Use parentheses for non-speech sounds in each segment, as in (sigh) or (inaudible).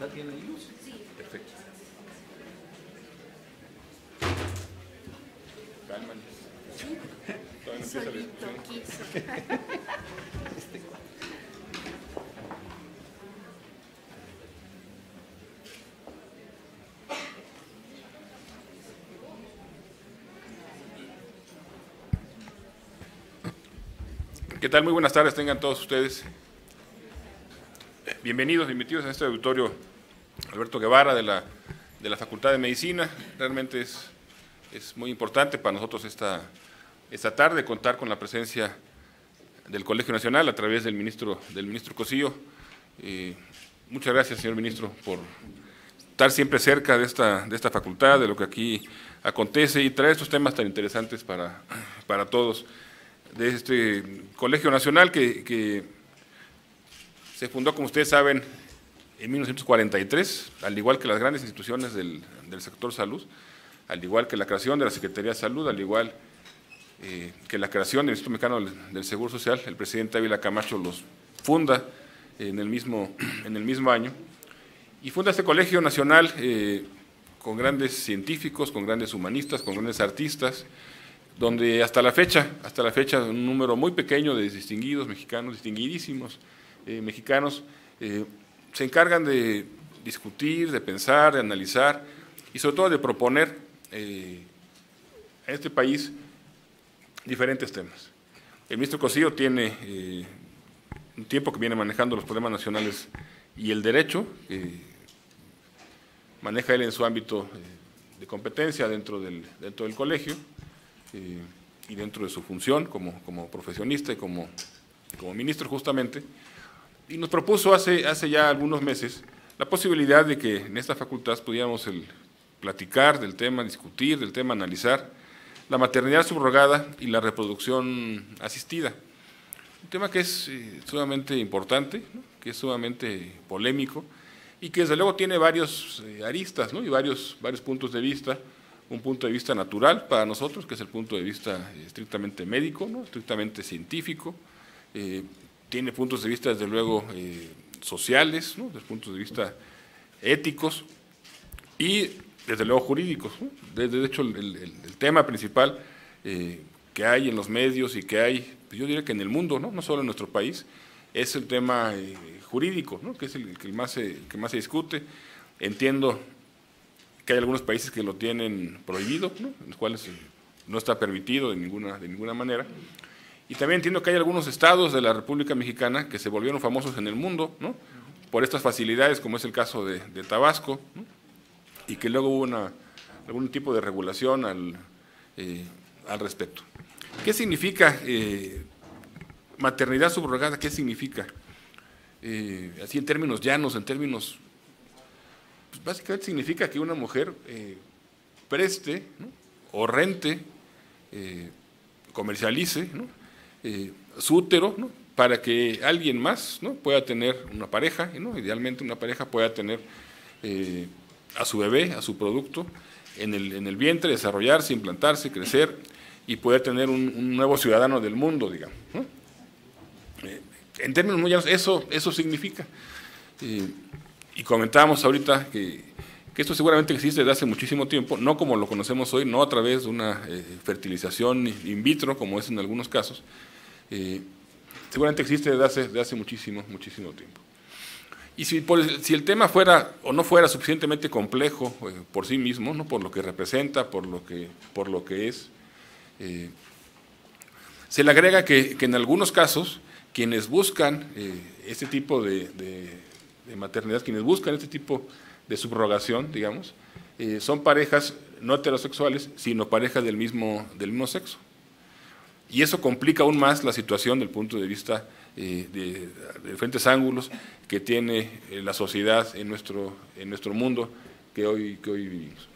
¿Está bien ahí luz? Sí. Perfecto. Calma. Todavía no (laughs) este ¿Qué tal? Muy buenas tardes, tengan todos ustedes. Bienvenidos, bienvenidos a este auditorio Alberto Guevara de la, Facultad de Medicina. Realmente es, es muy importante para nosotros esta, esta tarde contar con la presencia del Colegio Nacional a través del ministro, del ministro Cosillo. Eh, muchas gracias, señor ministro, por estar siempre cerca de esta, de esta facultad, de lo que aquí acontece y traer estos temas tan interesantes para, todos. De este Colegio Nacional que, que se fundó, como ustedes saben, en 1943, al igual que las grandes instituciones del, sector salud, al igual que la creación de la Secretaría de Salud, al igual eh, que la creación del Instituto Mexicano del Seguro Social, el presidente Ávila Camacho los funda en el mismo, (clears throat) en el mismo año, y funda este Colegio Nacional eh, con grandes científicos, con grandes humanistas, con grandes artistas, donde hasta la fecha, hasta la fecha, un número muy pequeño de distinguidos mexicanos, distinguidísimos eh, mexicanos, se encargan de discutir, de pensar, de analizar y sobre todo de proponer eh, a este país diferentes temas. El ministro Cosío tiene eh, un tiempo que viene manejando los problemas nacionales y el derecho, eh, maneja él en su ámbito de competencia dentro del, dentro del colegio y dentro de su función como, profesionista y como ministro justamente y nos propuso hace, hace ya algunos meses la posibilidad de que en esta facultad pudiéramos el, platicar del tema, discutir del tema, analizar la maternidad subrogada y la reproducción asistida. Un tema que es eh, sumamente importante, que es sumamente polémico y que desde luego tiene varios eh, aristas ¿no? y varios, varios puntos de vista. Un punto de vista natural para nosotros, que es el punto de vista eh, estrictamente médico, ¿no? estrictamente científico, eh, tiene puntos de vista, desde luego, eh, sociales, desde puntos de vista éticos y, desde luego, jurídicos. De, hecho, el, tema principal eh, que hay en los medios y que hay, pues, yo diría que en el mundo, no, no solo en nuestro país, es el tema eh, jurídico, que es el, que más se, que más se discute. Entiendo que hay algunos países que lo tienen prohibido, en los cuales no está permitido de ninguna, de ninguna manera. Y también entiendo que hay algunos estados de la República Mexicana que se volvieron famosos en el mundo, ¿no? Por estas facilidades, como es el caso de, Tabasco, y que luego hubo algún tipo de regulación al, eh, al respecto. ¿Qué significa eh, maternidad subrogada? ¿Qué significa? Eh, así en términos llanos, en términos... Pues, básicamente significa que una mujer preste o rente, comercialice, ¿no? Eh, su útero, para que alguien más ¿no? pueda tener una pareja, ¿no? idealmente una pareja pueda tener eh, a su bebé, a su producto, en el, en el, vientre, desarrollarse, implantarse, crecer y poder tener un, nuevo ciudadano del mundo, digamos. Eh, en términos muy llanos, eso, eso significa. y comentábamos ahorita que, que, esto seguramente existe desde hace muchísimo tiempo, no como lo conocemos hoy, no a través de una fertilización in vitro, como es en algunos casos, eh, seguramente existe desde hace, muchísimo, muchísimo tiempo. Y si, el tema fuera o no fuera suficientemente complejo eh, por sí mismo, ¿no? por lo que representa, por lo que, por lo que es, eh, se le agrega que, en algunos casos quienes buscan este tipo de, de, maternidad, quienes buscan este tipo de subrogación, digamos, son parejas no heterosexuales, sino parejas del mismo, del mismo sexo. Y eso complica aún más la situación del punto de vista eh, de, diferentes ángulos que tiene eh, la sociedad en nuestro, en nuestro mundo que hoy, que hoy vivimos.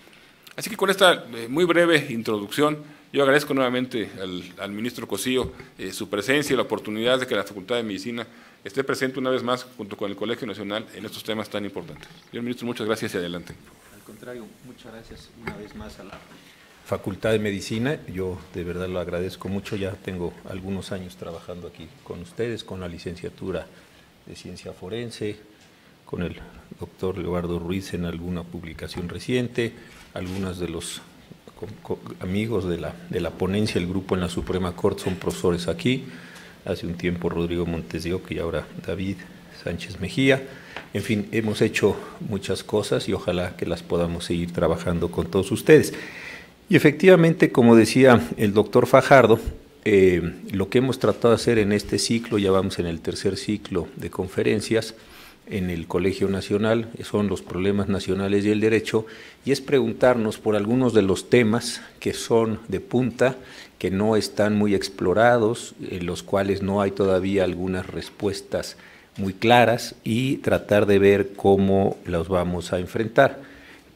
Así que con esta eh, muy breve introducción, yo agradezco nuevamente al, ministro Cosío su presencia y la oportunidad de que la Facultad de Medicina esté presente una vez más junto con el Colegio Nacional en estos temas tan importantes. Señor ministro, muchas gracias y adelante. Al contrario, muchas gracias una vez más a la Facultad de Medicina. Yo de verdad lo agradezco mucho. Ya tengo algunos años trabajando aquí con ustedes, con la licenciatura de Ciencia Forense, con el doctor Leobardo Ruiz en alguna publicación reciente, algunos de los amigos de la, de la ponencia, el grupo en la Suprema Corte son profesores aquí, hace un tiempo Rodrigo Montes de y ahora David Sánchez Mejía. En fin, hemos hecho muchas cosas y ojalá que las podamos seguir trabajando con todos ustedes. Y efectivamente, como decía el doctor Fajardo, eh, lo que hemos tratado de hacer en este ciclo, ya vamos en el tercer ciclo de conferencias en el Colegio Nacional, son los problemas nacionales y el derecho, y es preguntarnos por algunos de los temas que son de punta, que no están muy explorados, en los cuales no hay todavía algunas respuestas muy claras, y tratar de ver cómo los vamos a enfrentar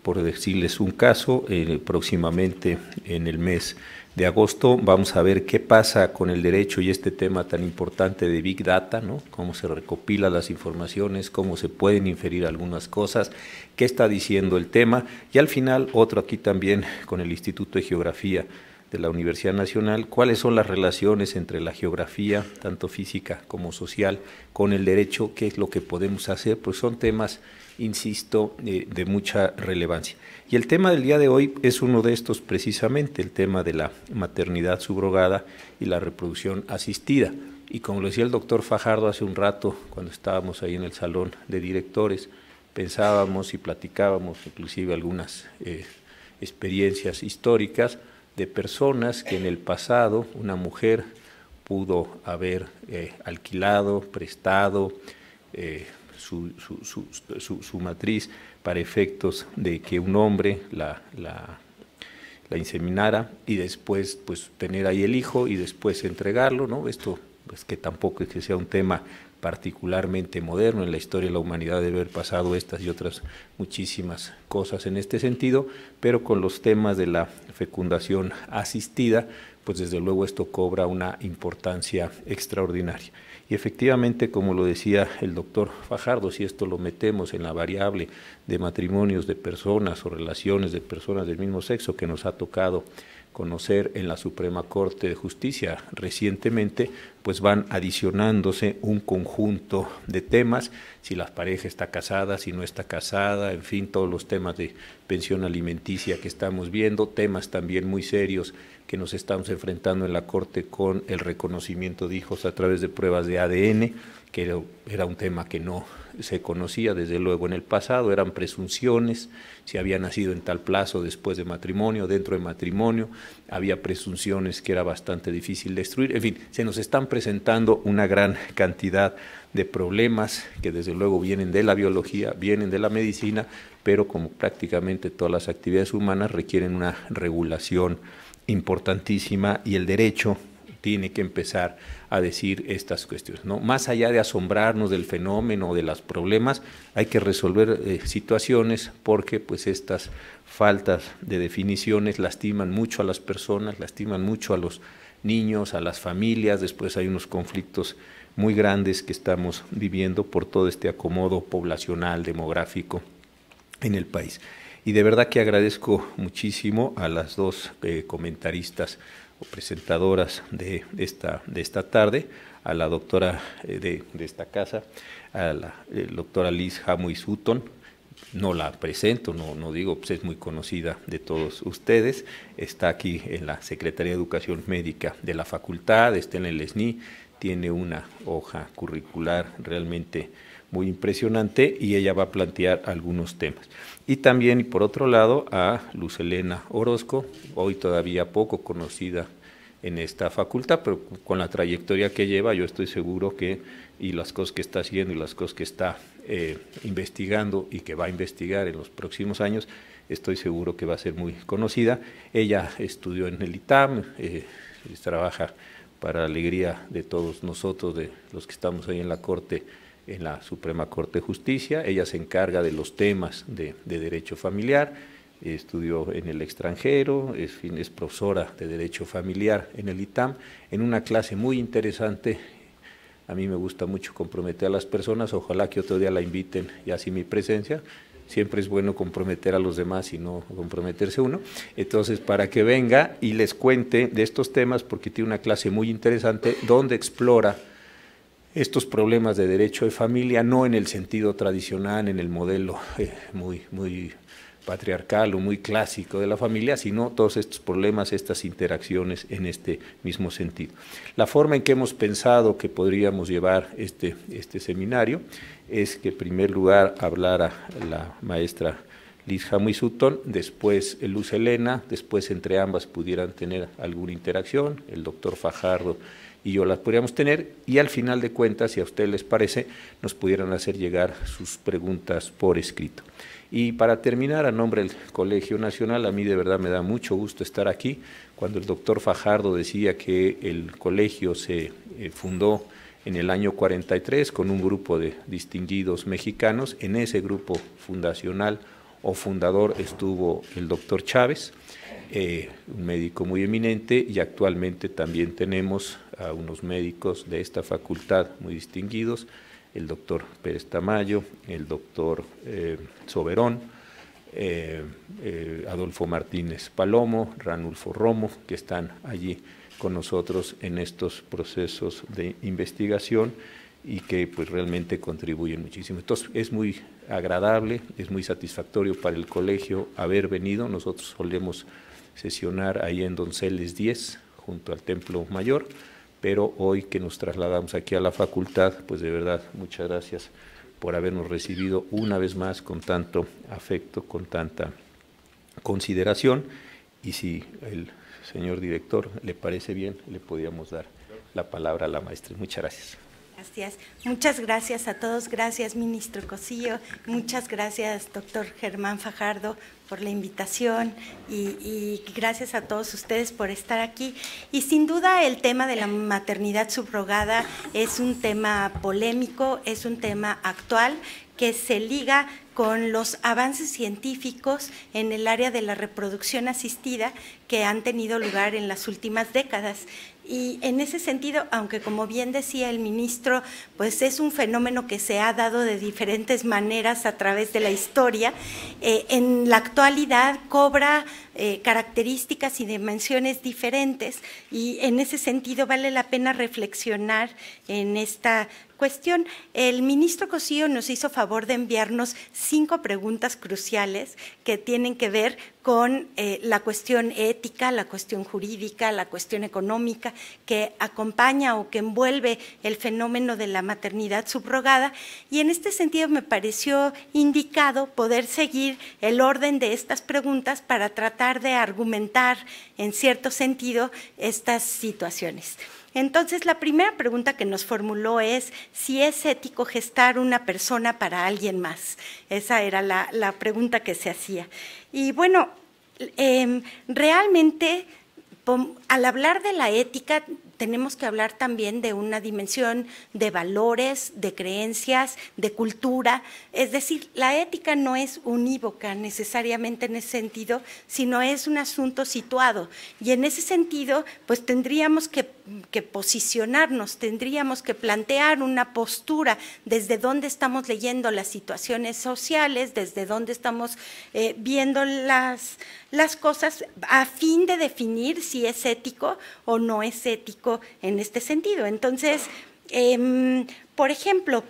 por decirles un caso, eh, próximamente en el mes de agosto vamos a ver qué pasa con el derecho y este tema tan importante de Big Data, ¿no? cómo se recopilan las informaciones, cómo se pueden inferir algunas cosas, qué está diciendo el tema y al final otro aquí también con el Instituto de Geografía de la Universidad Nacional, cuáles son las relaciones entre la geografía, tanto física como social, con el derecho, qué es lo que podemos hacer, pues son temas insisto, eh, de mucha relevancia. Y el tema del día de hoy es uno de estos precisamente, el tema de la maternidad subrogada y la reproducción asistida. Y como lo decía el doctor Fajardo hace un rato, cuando estábamos ahí en el salón de directores, pensábamos y platicábamos inclusive algunas eh, experiencias históricas de personas que en el pasado una mujer pudo haber eh, alquilado, prestado, su, matriz para efectos de que un hombre la, la, inseminara y después pues tener ahí el hijo y después entregarlo, ¿no? Esto pues que tampoco es que sea un tema particularmente moderno en la historia de la humanidad de haber pasado estas y otras muchísimas cosas en este sentido, pero con los temas de la fecundación asistida, pues desde luego esto cobra una importancia extraordinaria. Y efectivamente, como lo decía el doctor Fajardo, si esto lo metemos en la variable de matrimonios de personas o relaciones de personas del mismo sexo que nos ha tocado conocer en la Suprema Corte de Justicia recientemente, pues van adicionándose un conjunto de temas, si la pareja está casada, si no está casada, en fin, todos los temas de pensión alimenticia que estamos viendo, temas también muy serios que nos estamos enfrentando en la Corte con el reconocimiento de hijos a través de pruebas de ADN, que era un tema que no se conocía desde luego en el pasado, eran presunciones, si había nacido en tal plazo después de matrimonio, dentro de matrimonio, había presunciones que era bastante difícil destruir, en fin, se nos están presentando una gran cantidad de problemas que desde luego vienen de la biología, vienen de la medicina, pero como prácticamente todas las actividades humanas requieren una regulación importantísima y el derecho tiene que empezar a decir estas cuestiones. ¿no? Más allá de asombrarnos del fenómeno, de los problemas, hay que resolver eh, situaciones porque pues estas faltas de definiciones lastiman mucho a las personas, lastiman mucho a los niños, a las familias, después hay unos conflictos muy grandes que estamos viviendo por todo este acomodo poblacional, demográfico en el país. Y de verdad que agradezco muchísimo a las dos eh, comentaristas o presentadoras de esta, de esta tarde, a la doctora eh, de, esta casa, a la eh, doctora Liz Hamuy Sutton. No la presento, no, no digo, pues es muy conocida de todos ustedes. Está aquí en la Secretaría de Educación Médica de la Facultad, está en el SNI, tiene una hoja curricular realmente muy impresionante y ella va a plantear algunos temas. Y también, por otro lado, a Luz Elena Orozco, hoy todavía poco conocida en esta facultad, pero con la trayectoria que lleva, yo estoy seguro que, y las cosas que está haciendo y las cosas que está eh, investigando y que va a investigar en los próximos años, estoy seguro que va a ser muy conocida. Ella estudió en el ITAM, eh, trabaja para la alegría de todos nosotros, de los que estamos ahí en la Corte en la Suprema Corte de Justicia. Ella se encarga de los temas de, derecho familiar, estudió en el extranjero, es, es profesora de derecho familiar en el ITAM, en una clase muy interesante a mí me gusta mucho comprometer a las personas, ojalá que otro día la inviten y así mi presencia. Siempre es bueno comprometer a los demás y no comprometerse uno. Entonces, para que venga y les cuente de estos temas, porque tiene una clase muy interesante donde explora estos problemas de derecho de familia, no en el sentido tradicional, en el modelo eh, muy, muy patriarcal o muy clásico de la familia, sino todos estos problemas, estas interacciones en este mismo sentido. La forma en que hemos pensado que podríamos llevar este, este seminario es que en primer lugar hablara la maestra Liz Jamu Sutton, después Luz Elena, después entre ambas pudieran tener alguna interacción, el doctor Fajardo y yo las podríamos tener y al final de cuentas, si a ustedes les parece, nos pudieran hacer llegar sus preguntas por escrito. Y para terminar, a nombre del Colegio Nacional, a mí de verdad me da mucho gusto estar aquí. Cuando el doctor Fajardo decía que el colegio se eh, fundó en el año 43 con un grupo de distinguidos mexicanos, en ese grupo fundacional o fundador estuvo el doctor Chávez. Eh, un médico muy eminente y actualmente también tenemos a unos médicos de esta facultad muy distinguidos, el doctor Pérez Tamayo, el doctor eh, Soberón, eh, Adolfo Martínez Palomo, Ranulfo Romo, que están allí con nosotros en estos procesos de investigación y que pues realmente contribuyen muchísimo. Entonces es muy agradable, es muy satisfactorio para el colegio haber venido. Nosotros solemos sesionar ahí en Donceles 10, junto al Templo Mayor, pero hoy que nos trasladamos aquí a la facultad, pues de verdad muchas gracias por habernos recibido una vez más con tanto afecto, con tanta consideración y si el señor director le parece bien, le podríamos dar la palabra a la maestra. Muchas gracias. Muchas gracias a todos. Gracias, ministro Cosillo, Muchas gracias, doctor Germán Fajardo, por la invitación y, y, gracias a todos ustedes por estar aquí. Y sin duda el tema de la maternidad subrogada es un tema polémico, es un tema actual que se liga con los avances científicos en el área de la reproducción asistida que han tenido lugar en las últimas décadas. Y en ese sentido, aunque como bien decía el ministro, pues es un fenómeno que se ha dado de diferentes maneras a través de la historia, eh, en la actualidad cobra eh, características y dimensiones diferentes y en ese sentido vale la pena reflexionar en esta Cuestión, el ministro Cosío nos hizo favor de enviarnos cinco preguntas cruciales que tienen que ver con eh, la cuestión ética, la cuestión jurídica, la cuestión económica que acompaña o que envuelve el fenómeno de la maternidad subrogada. Y en este sentido me pareció indicado poder seguir el orden de estas preguntas para tratar de argumentar en cierto sentido estas situaciones. Entonces, la primera pregunta que nos formuló es si es ético gestar una persona para alguien más. Esa era la, pregunta que se hacía. Y bueno, em, realmente al hablar de la ética tenemos que hablar también de una dimensión de valores, de creencias, de cultura. Es decir, la ética no es unívoca necesariamente en ese sentido, sino es un asunto situado. Y en ese sentido, pues tendríamos que que posicionarnos, tendríamos que plantear una postura desde dónde estamos leyendo las situaciones sociales, desde dónde estamos eh, viendo las, cosas a fin de definir si es ético o no es ético en este sentido. Entonces, em, por ejemplo,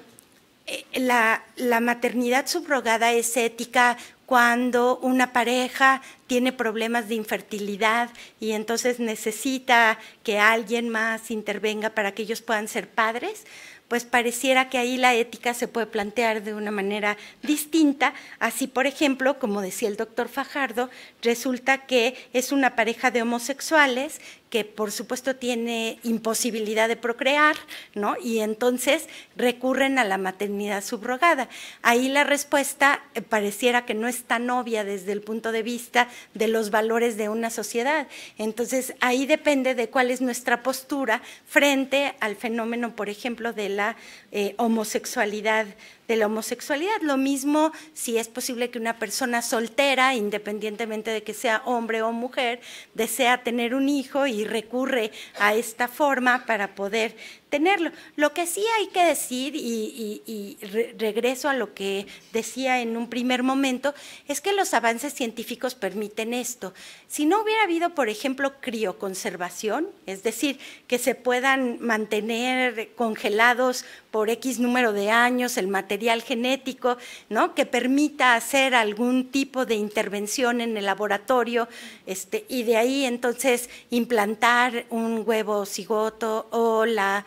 eh, la maternidad subrogada es ética cuando una pareja tiene problemas de infertilidad y entonces necesita que alguien más intervenga para que ellos puedan ser padres, pues pareciera que ahí la ética se puede plantear de una manera distinta. Así, por ejemplo, como decía el doctor Fajardo, resulta que es una pareja de homosexuales que por supuesto tiene imposibilidad de procrear, ¿no? Y entonces recurren a la maternidad subrogada. Ahí la respuesta eh, pareciera que no es tan obvia desde el punto de vista de los valores de una sociedad. Entonces ahí depende de cuál es nuestra postura frente al fenómeno, por ejemplo, de la eh, homosexualidad de la homosexualidad. Lo mismo si es posible que una persona soltera, independientemente de que sea hombre o mujer, desea tener un hijo y y recurre a esta forma para poder tenerlo. Lo que sí hay que decir, y, regreso a lo que decía en un primer momento, es que los avances científicos permiten esto. Si no hubiera habido, por ejemplo, crioconservación, es decir, que se puedan mantener congelados por X número de años el material genético, ¿no? que permita hacer algún tipo de intervención en el laboratorio este, y de ahí entonces implantar un huevo cigoto o la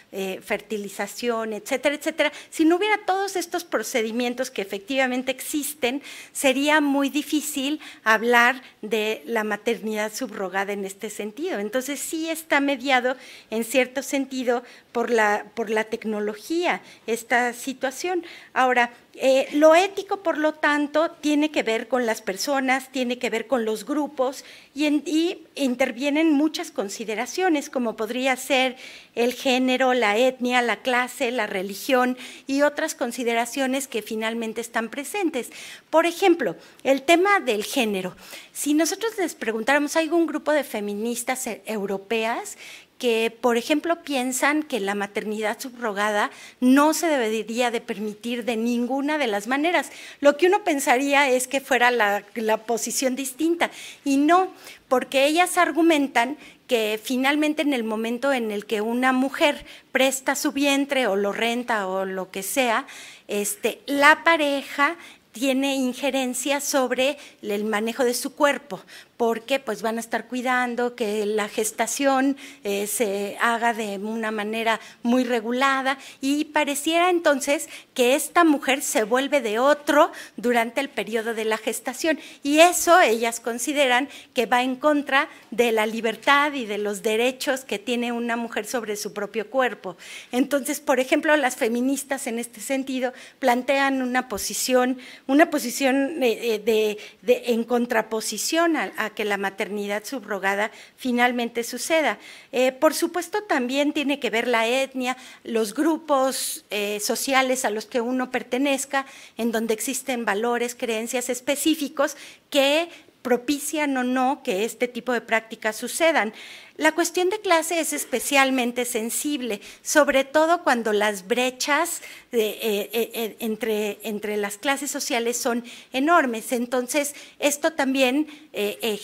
Eh, fertilización, etcétera, etcétera. Si no hubiera todos estos procedimientos que efectivamente existen, sería muy difícil hablar de la maternidad subrogada en este sentido. Entonces sí está mediado en cierto sentido por la, por la tecnología esta situación. Ahora, eh, lo ético, por lo tanto, tiene que ver con las personas, tiene que ver con los grupos y, y intervienen muchas consideraciones, como podría ser el género, la etnia, la clase, la religión y otras consideraciones que finalmente están presentes. Por ejemplo, el tema del género. Si nosotros les preguntáramos, hay algún grupo de feministas e-, europeas que, por ejemplo, piensan que la maternidad subrogada no se debería de permitir de ninguna de las maneras. Lo que uno pensaría es que fuera la, posición distinta y no, porque ellas argumentan que finalmente en el momento en el que una mujer presta su vientre o lo renta o lo que sea, este, la pareja tiene injerencia sobre el manejo de su cuerpo, porque pues van a estar cuidando que la gestación eh, se haga de una manera muy regulada y pareciera entonces que esta mujer se vuelve de otro durante el periodo de la gestación y eso ellas consideran que va en contra de la libertad y de los derechos que tiene una mujer sobre su propio cuerpo. Entonces, por ejemplo, las feministas en este sentido plantean una posición, una posición eh, eh, de, en contraposición a que la maternidad subrogada finalmente suceda. Eh, por supuesto, también tiene que ver la etnia, los grupos eh, sociales a los que uno pertenezca, en donde existen valores, creencias específicos que propician o no que este tipo de prácticas sucedan. La cuestión de clase es especialmente sensible, sobre todo cuando las brechas eh, eh, eh, entre, las clases sociales son enormes. Entonces, esto también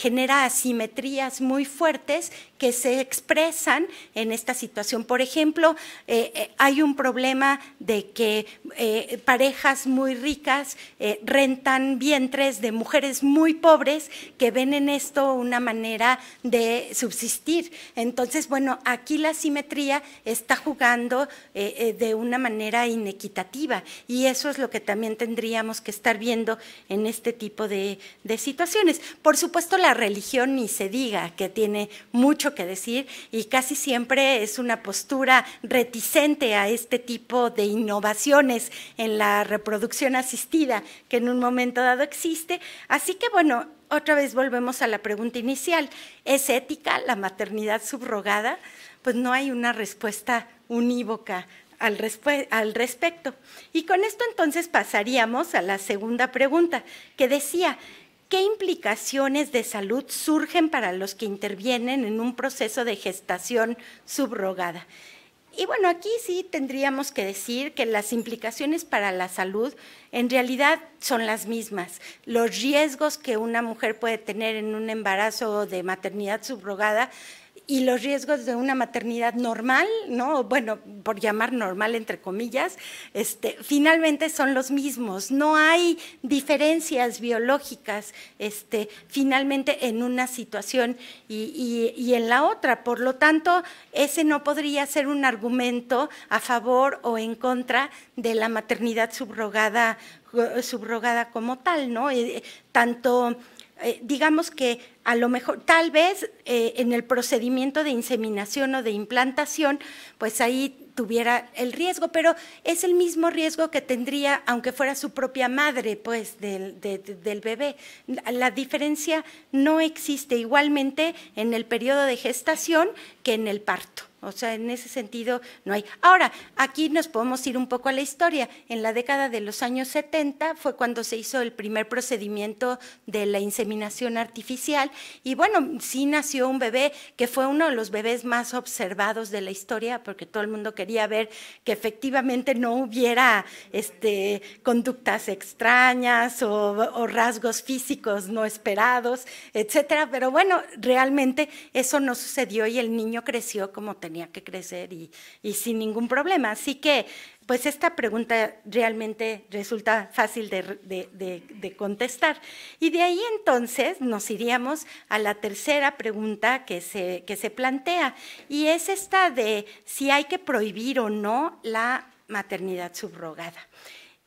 genera asimetrías muy fuertes que se expresan en esta situación. Por ejemplo, hay un problema de que parejas muy ricas rentan vientres de mujeres muy pobres que ven en esto una manera de subsistir. Entonces, bueno, aquí la simetría está jugando eh, eh, de una manera inequitativa y eso es lo que también tendríamos que estar viendo en este tipo de situaciones. Por supuesto, la religión ni se diga que tiene mucho que decir y casi siempre es una postura reticente a este tipo de innovaciones en la reproducción asistida que en un momento dado existe. Así que bueno, otra vez volvemos a la pregunta inicial. ¿Es ética la maternidad subrogada? Pues no hay una respuesta unívoca al, respecto. Y con esto entonces pasaríamos a la segunda pregunta, que decía, ¿qué implicaciones de salud surgen para los que intervienen en un proceso de gestación subrogada? Y bueno, aquí sí tendríamos que decir que las implicaciones para la salud en realidad son las mismas. Los riesgos que una mujer puede tener en un embarazo de maternidad subrogada y los riesgos de una maternidad normal, ¿no? Bueno, por llamar normal entre comillas, este, finalmente son los mismos. No hay diferencias biológicas este, finalmente en una situación y, en la otra. Por lo tanto, ese no podría ser un argumento a favor o en contra de la maternidad subrogada eh, subrogada como tal, ¿no? Eh, tanto eh, digamos que a lo mejor, tal vez eh, en el procedimiento de inseminación o de implantación, pues ahí tuviera el riesgo, pero es el mismo riesgo que tendría aunque fuera su propia madre, pues, del, bebé. La, la diferencia no existe. Igualmente, en el periodo de gestación, en el parto. O sea, en ese sentido no hay. Ahora, aquí nos podemos ir un poco a la historia. En la década de los años 70 fue cuando se hizo el primer procedimiento de la inseminación artificial y bueno, sí nació un bebé que fue uno de los bebés más observados de la historia porque todo el mundo quería ver que efectivamente no hubiera este, conductas extrañas o, o rasgos físicos no esperados, etcétera. Pero bueno, realmente eso no sucedió y el niño creció como tenía que crecer y, sin ningún problema. Así que, pues esta pregunta realmente resulta fácil de, contestar. Y de ahí entonces nos iríamos a la tercera pregunta que se, que se plantea, y es esta de si hay que prohibir o no la maternidad subrogada.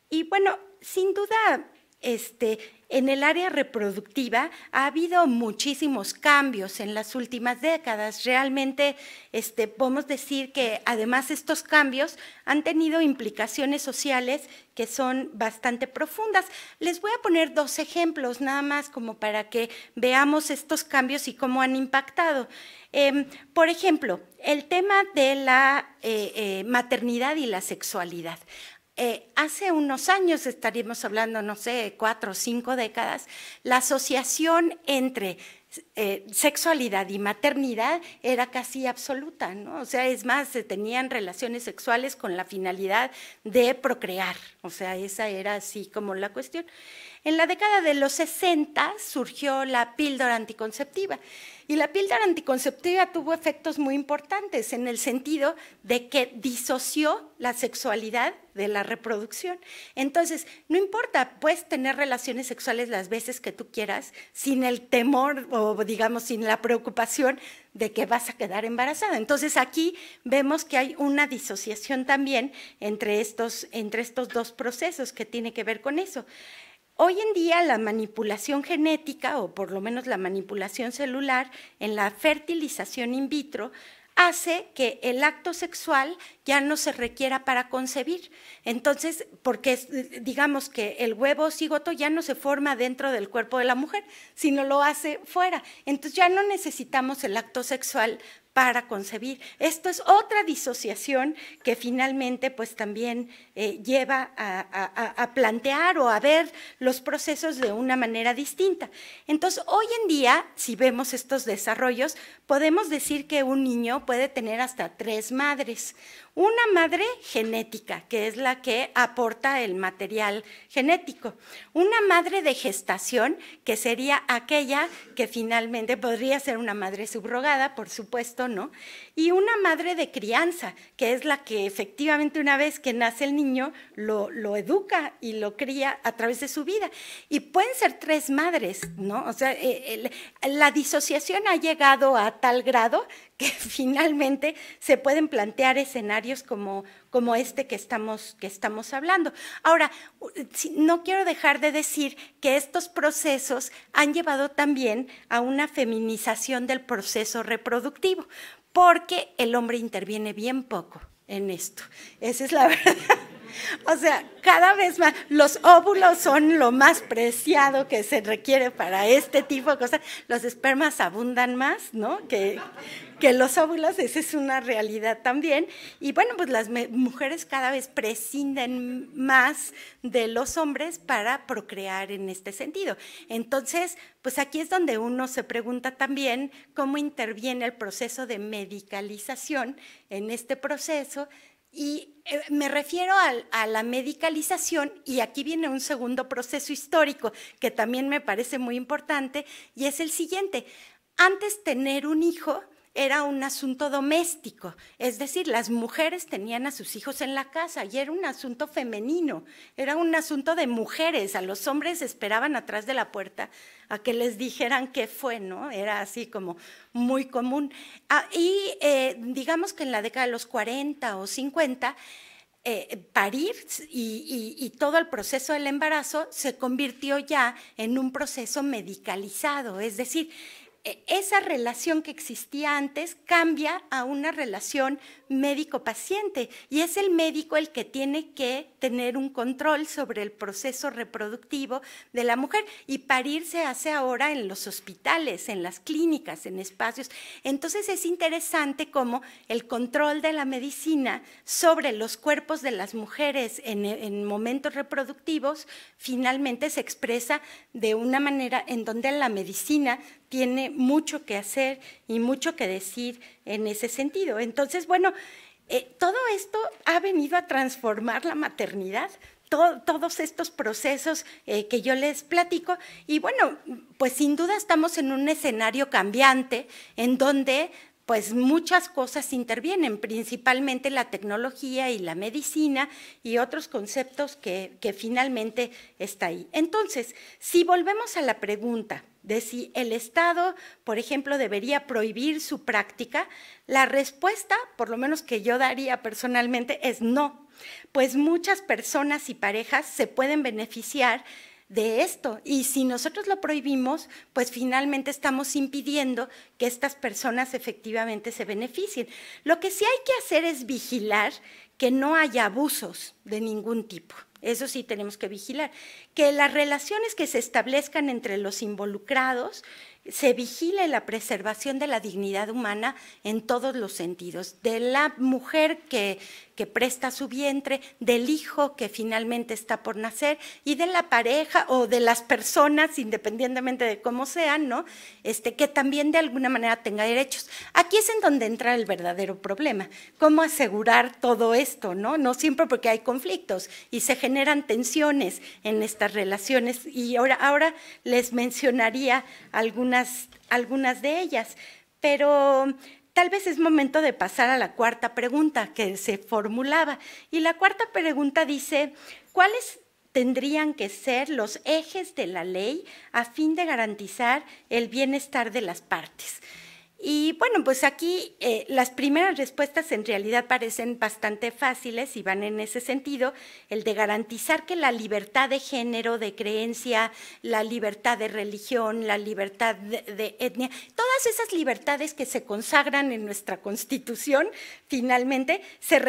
Y bueno, sin duda este, en el área reproductiva ha habido muchísimos cambios en las últimas décadas. Realmente este, podemos decir que además estos cambios han tenido implicaciones sociales que son bastante profundas. Les voy a poner dos ejemplos nada más como para que veamos estos cambios y cómo han impactado. Em, por ejemplo, el tema de la eh, eh, maternidad y la sexualidad. Eh, hace unos años, estaríamos hablando, no sé, cuatro o cinco décadas, la asociación entre eh, sexualidad y maternidad era casi absoluta, ¿no? O sea, es más, se tenían relaciones sexuales con la finalidad de procrear, o sea, esa era así como la cuestión. En la década de los sesenta surgió la píldora anticonceptiva. Y la píldora anticonceptiva tuvo efectos muy importantes en el sentido de que disoció la sexualidad de la reproducción. Entonces, no importa, puedes tener relaciones sexuales las veces que tú quieras sin el temor o digamos sin la preocupación de que vas a quedar embarazada. Entonces, aquí vemos que hay una disociación también entre estos, entre estos dos procesos que tiene que ver con eso. Hoy en día la manipulación genética, o por lo menos la manipulación celular, en la fertilización in vitro, hace que el acto sexual ya no se requiera para concebir. Entonces, porque digamos que el huevo cigoto ya no se forma dentro del cuerpo de la mujer, sino lo hace fuera. Entonces ya no necesitamos el acto sexual para concebir. Esto es otra disociación que finalmente pues también eh, lleva a, plantear o a ver los procesos de una manera distinta. Entonces, hoy en día, si vemos estos desarrollos, podemos decir que un niño puede tener hasta tres madres. Una madre genética, que es la que aporta el material genético. Una madre de gestación, que sería aquella que finalmente podría ser una madre subrogada, por supuesto, ¿no? Y una madre de crianza, que es la que efectivamente una vez que nace el niño lo, educa y lo cría a través de su vida. Y pueden ser tres madres, ¿no? O sea, eh, la disociación ha llegado a tal grado que (laughs) finalmente se pueden plantear escenarios como, como este que estamos, que estamos hablando. Ahora, no quiero dejar de decir que estos procesos han llevado también a una feminización del proceso reproductivo, porque el hombre interviene bien poco en esto. Esa es la (laughs) verdad. O sea, cada vez más, los óvulos son lo más preciado que se requiere para este tipo de cosas. Los espermas abundan más, ¿no? Que, los óvulos, esa es una realidad también. Y bueno, pues las mujeres cada vez prescinden más de los hombres para procrear en este sentido. Entonces, pues aquí es donde uno se pregunta también cómo interviene el proceso de medicalización en este proceso y eh, me refiero a la medicalización y aquí viene un segundo proceso histórico que también me parece muy importante y es el siguiente. Antes tener un hijo era un asunto doméstico, es decir, las mujeres tenían a sus hijos en la casa y era un asunto femenino, era un asunto de mujeres, a los hombres esperaban atrás de la puerta a que les dijeran qué fue, ¿no? Era así como muy común. Ah, y eh, digamos que en la década de los 40 o 50, eh, parir y, y, todo el proceso del embarazo se convirtió ya en un proceso medicalizado, es decir, e, esa relación que existía antes cambia a una relación médico-paciente y es el médico el que tiene que tener un control sobre el proceso reproductivo de la mujer y parir se hace ahora en los hospitales, en las clínicas, en espacios. Entonces es interesante cómo el control de la medicina sobre los cuerpos de las mujeres en, en momentos reproductivos finalmente se expresa de una manera en donde la medicina tiene mucho que hacer y mucho que decir en ese sentido. Entonces, bueno, eh, todo esto ha venido a transformar la maternidad, todos estos procesos eh, que yo les platico. Y bueno, pues sin duda estamos en un escenario cambiante en donde pues muchas cosas intervienen, principalmente la tecnología y la medicina y otros conceptos que, que finalmente está ahí. Entonces, si volvemos a la pregunta, de si el Estado, por ejemplo, debería prohibir su práctica, la respuesta, por lo menos que yo daría personalmente, es no, pues muchas personas y parejas se pueden beneficiar de esto y si nosotros lo prohibimos, pues finalmente estamos impidiendo que estas personas efectivamente se beneficien. Lo que sí hay que hacer es vigilar que no haya abusos de ningún tipo. Eso sí tenemos que vigilar. Que las relaciones que se establezcan entre los involucrados se vigile la preservación de la dignidad humana en todos los sentidos, de la mujer que, que, presta su vientre, del hijo que finalmente está por nacer y de la pareja o de las personas, independientemente de cómo sean, ¿no? Este, que también de alguna manera tenga derechos. Aquí es en donde entra el verdadero problema, cómo asegurar todo esto, ¿no? No siempre porque hay conflictos y se generan tensiones en estas relaciones. Y ahora, ahora les mencionaría algunos algunas, de ellas. Pero tal vez es momento de pasar a la cuarta pregunta que se formulaba. Y la cuarta pregunta dice, ¿cuáles tendrían que ser los ejes de la ley a fin de garantizar el bienestar de las partes? Y bueno, pues aquí eh, las primeras respuestas en realidad parecen bastante fáciles y van en ese sentido, el de garantizar que la libertad de género, de creencia, la libertad de religión, la libertad de, etnia, todas esas libertades que se consagran en nuestra Constitución, finalmente se,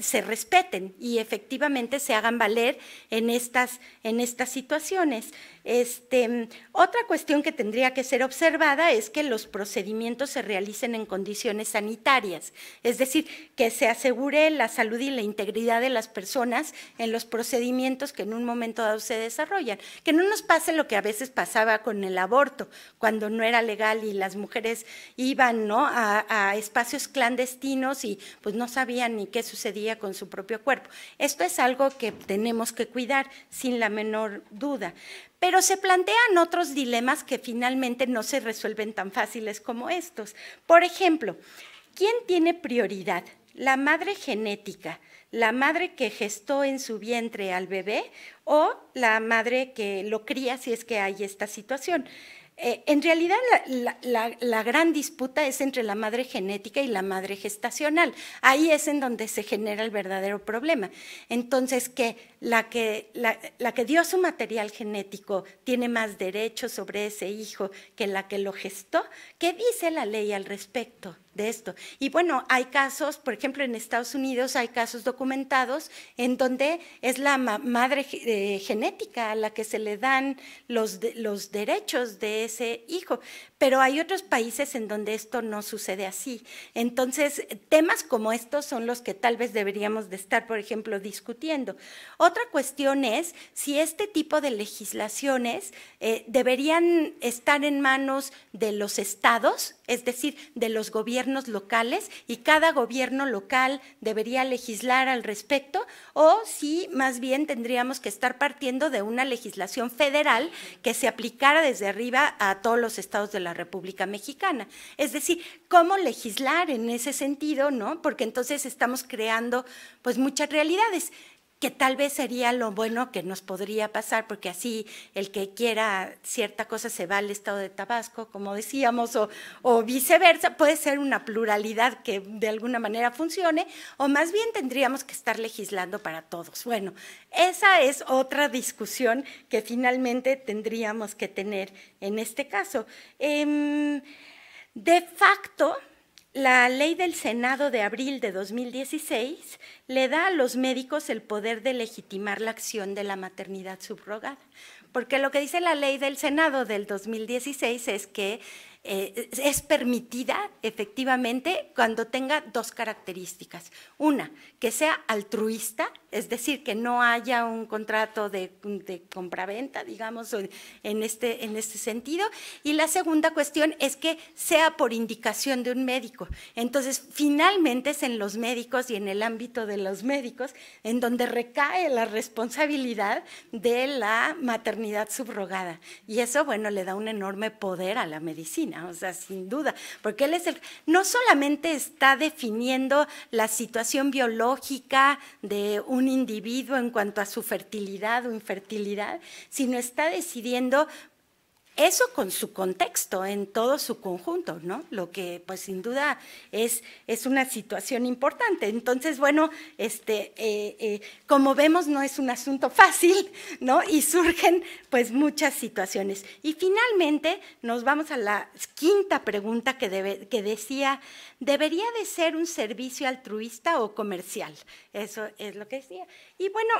se respeten y efectivamente se hagan valer en estas, en estas situaciones. Este, otra cuestión que tendría que ser observada es que los procedimientos se realicen en condiciones sanitarias, es decir, que se asegure la salud y la integridad de las personas en los procedimientos que en un momento dado se desarrollan. Que no nos pase lo que a veces pasaba con el aborto, cuando no era legal y las mujeres iban ¿no? a, espacios clandestinos y pues no sabían ni qué sucedía con su propio cuerpo. Esto es algo que tenemos que cuidar, sin la menor duda. Pero se plantean otros dilemas que finalmente no se resuelven tan fáciles como estos. Por ejemplo, ¿quién tiene prioridad? ¿La madre genética? ¿La madre que gestó en su vientre al bebé o la madre que lo cría si es que hay esta situación? Eh, en realidad la, gran disputa es entre la madre genética y la madre gestacional. Ahí es en donde se genera el verdadero problema. Entonces, que la que, la que dio su material genético tiene más derechos sobre ese hijo que la que lo gestó, ¿qué dice la ley al respecto? de esto. Y bueno, hay casos, por ejemplo, en Estados Unidos hay casos documentados en donde es la madre eh, genética a la que se le dan los, derechos de ese hijo, pero hay otros países en donde esto no sucede así. Entonces, temas como estos son los que tal vez deberíamos de estar, por ejemplo, discutiendo. Otra cuestión es si este tipo de legislaciones eh, deberían estar en manos de los estados es decir, de los gobiernos locales, y cada gobierno local debería legislar al respecto, o si más bien tendríamos que estar partiendo de una legislación federal que se aplicara desde arriba a todos los estados de la República Mexicana. Es decir, ¿cómo legislar en ese sentido, no? Porque entonces estamos creando pues muchas realidades que tal vez sería lo bueno que nos podría pasar, porque así el que quiera cierta cosa se va al estado de Tabasco, como decíamos, o, viceversa, puede ser una pluralidad que de alguna manera funcione, o más bien tendríamos que estar legislando para todos. Bueno, esa es otra discusión que finalmente tendríamos que tener en este caso. Em, de facto, la ley del Senado de abril de 2016 le da a los médicos el poder de legitimar la acción de la maternidad subrogada, porque lo que dice la ley del Senado del 2016 es que eh, es permitida efectivamente cuando tenga dos características. Una, que sea altruista, es decir, que no haya un contrato de, compraventa, digamos, en este, en este sentido. Y la segunda cuestión es que sea por indicación de un médico. Entonces, finalmente es en los médicos y en el ámbito de los médicos en donde recae la responsabilidad de la maternidad subrogada. Y eso, bueno, le da un enorme poder a la medicina, o sea, sin duda, porque él es el, no solamente está definiendo la situación biológica de un individuo en cuanto a su fertilidad o infertilidad, sino está decidiendo eso con su contexto, en todo su conjunto, ¿no? Lo que pues sin duda es, es una situación importante. Entonces, bueno, este, eh, eh, como vemos no es un asunto fácil, ¿no? Y surgen pues muchas situaciones. Y finalmente nos vamos a la quinta pregunta que, que decía, ¿debería de ser un servicio altruista o comercial? Eso es lo que decía. Y bueno,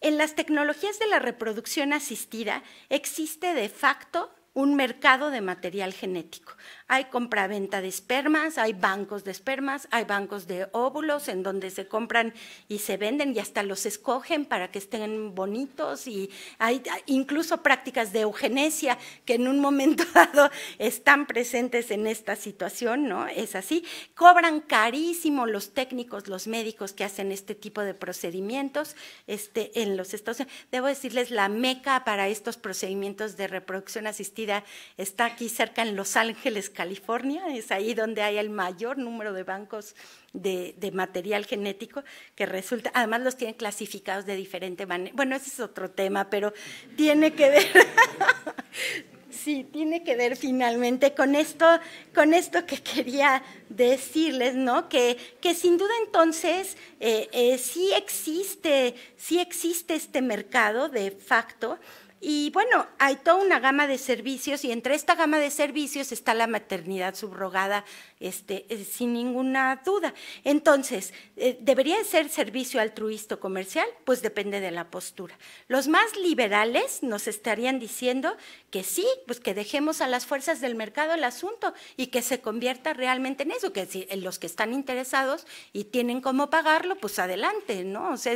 en las tecnologías de la reproducción asistida existe de facto un mercado de material genético. Hay compraventa de espermas, hay bancos de espermas, hay bancos de óvulos en donde se compran y se venden y hasta los escogen para que estén bonitos y hay incluso prácticas de eugenesia que en un momento (laughs) dado están presentes en esta situación, ¿no? Es así. Cobran carísimo los técnicos, los médicos que hacen este tipo de procedimientos este, en los Estados Unidos. Debo decirles, la meca para estos procedimientos de reproducción asistida está aquí cerca en Los Ángeles, California, es ahí donde hay el mayor número de bancos de, material genético que resulta, además los tienen clasificados de diferente manera. Bueno, ese es otro tema, pero tiene que ver, (laughs) sí, tiene que ver finalmente con esto, con esto que quería decirles, ¿no? Que, que sin duda entonces eh, eh, existe, sí existe este mercado de facto. Y bueno, hay toda una gama de servicios y entre esta gama de servicios está la maternidad subrogada este, eh, sin ninguna duda. Entonces, eh, ¿debería ser servicio altruista comercial? Pues depende de la postura. Los más liberales nos estarían diciendo que sí, pues que dejemos a las fuerzas del mercado el asunto y que se convierta realmente en eso, que si los que están interesados y tienen cómo pagarlo, pues adelante, ¿no? O sea,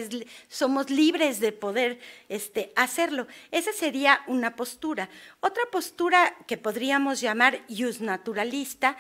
somos libres de poder este, hacerlo. Esa sería una postura. Otra postura que podríamos llamar yus naturalista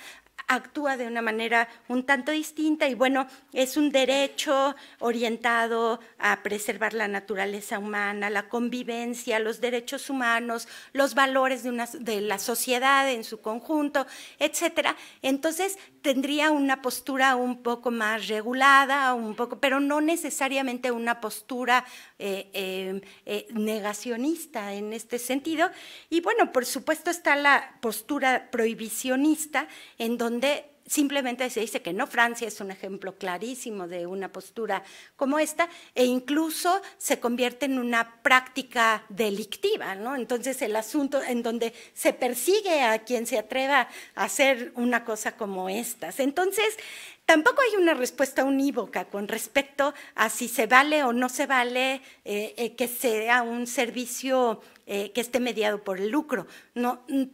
actúa de una manera un tanto distinta y bueno, es un derecho orientado a preservar la naturaleza humana, la convivencia, los derechos humanos, los valores de, una, de la sociedad en su conjunto, etcétera. Entonces tendría una postura un poco más regulada, un poco, pero no necesariamente una postura eh, em, eh, negacionista en este sentido. Y bueno, por supuesto está la postura prohibicionista en donde simplemente se dice que no, Francia es un ejemplo clarísimo de una postura como esta, e incluso se convierte en una práctica delictiva, ¿no? Entonces el asunto en donde se persigue a quien se atreva a hacer una cosa como estas. Entonces, Tampoco hay una respuesta unívoca con respecto a si se vale o no se vale eh, eh, que sea un servicio eh, que esté mediado por el lucro.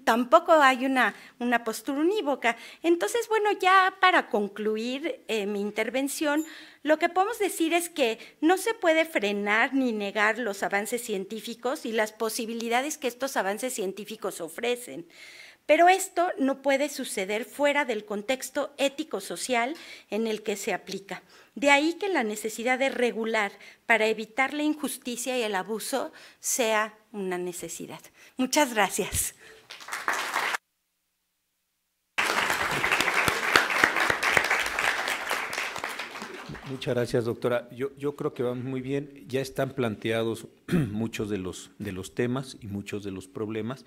tampoco hay una, una postura unívoca. Entonces, bueno, ya para concluir mi intervención, lo que podemos decir es que no se puede frenar ni negar los avances científicos y las posibilidades que estos avances científicos ofrecen. Pero esto no puede suceder fuera del contexto ético-social en el que se aplica. De ahí que la necesidad de regular para evitar la injusticia y el abuso sea una necesidad. Muchas gracias. Muchas gracias, doctora. Yo, creo que vamos muy bien. Ya están planteados (clears throat) muchos de los, de los temas y muchos de los problemas.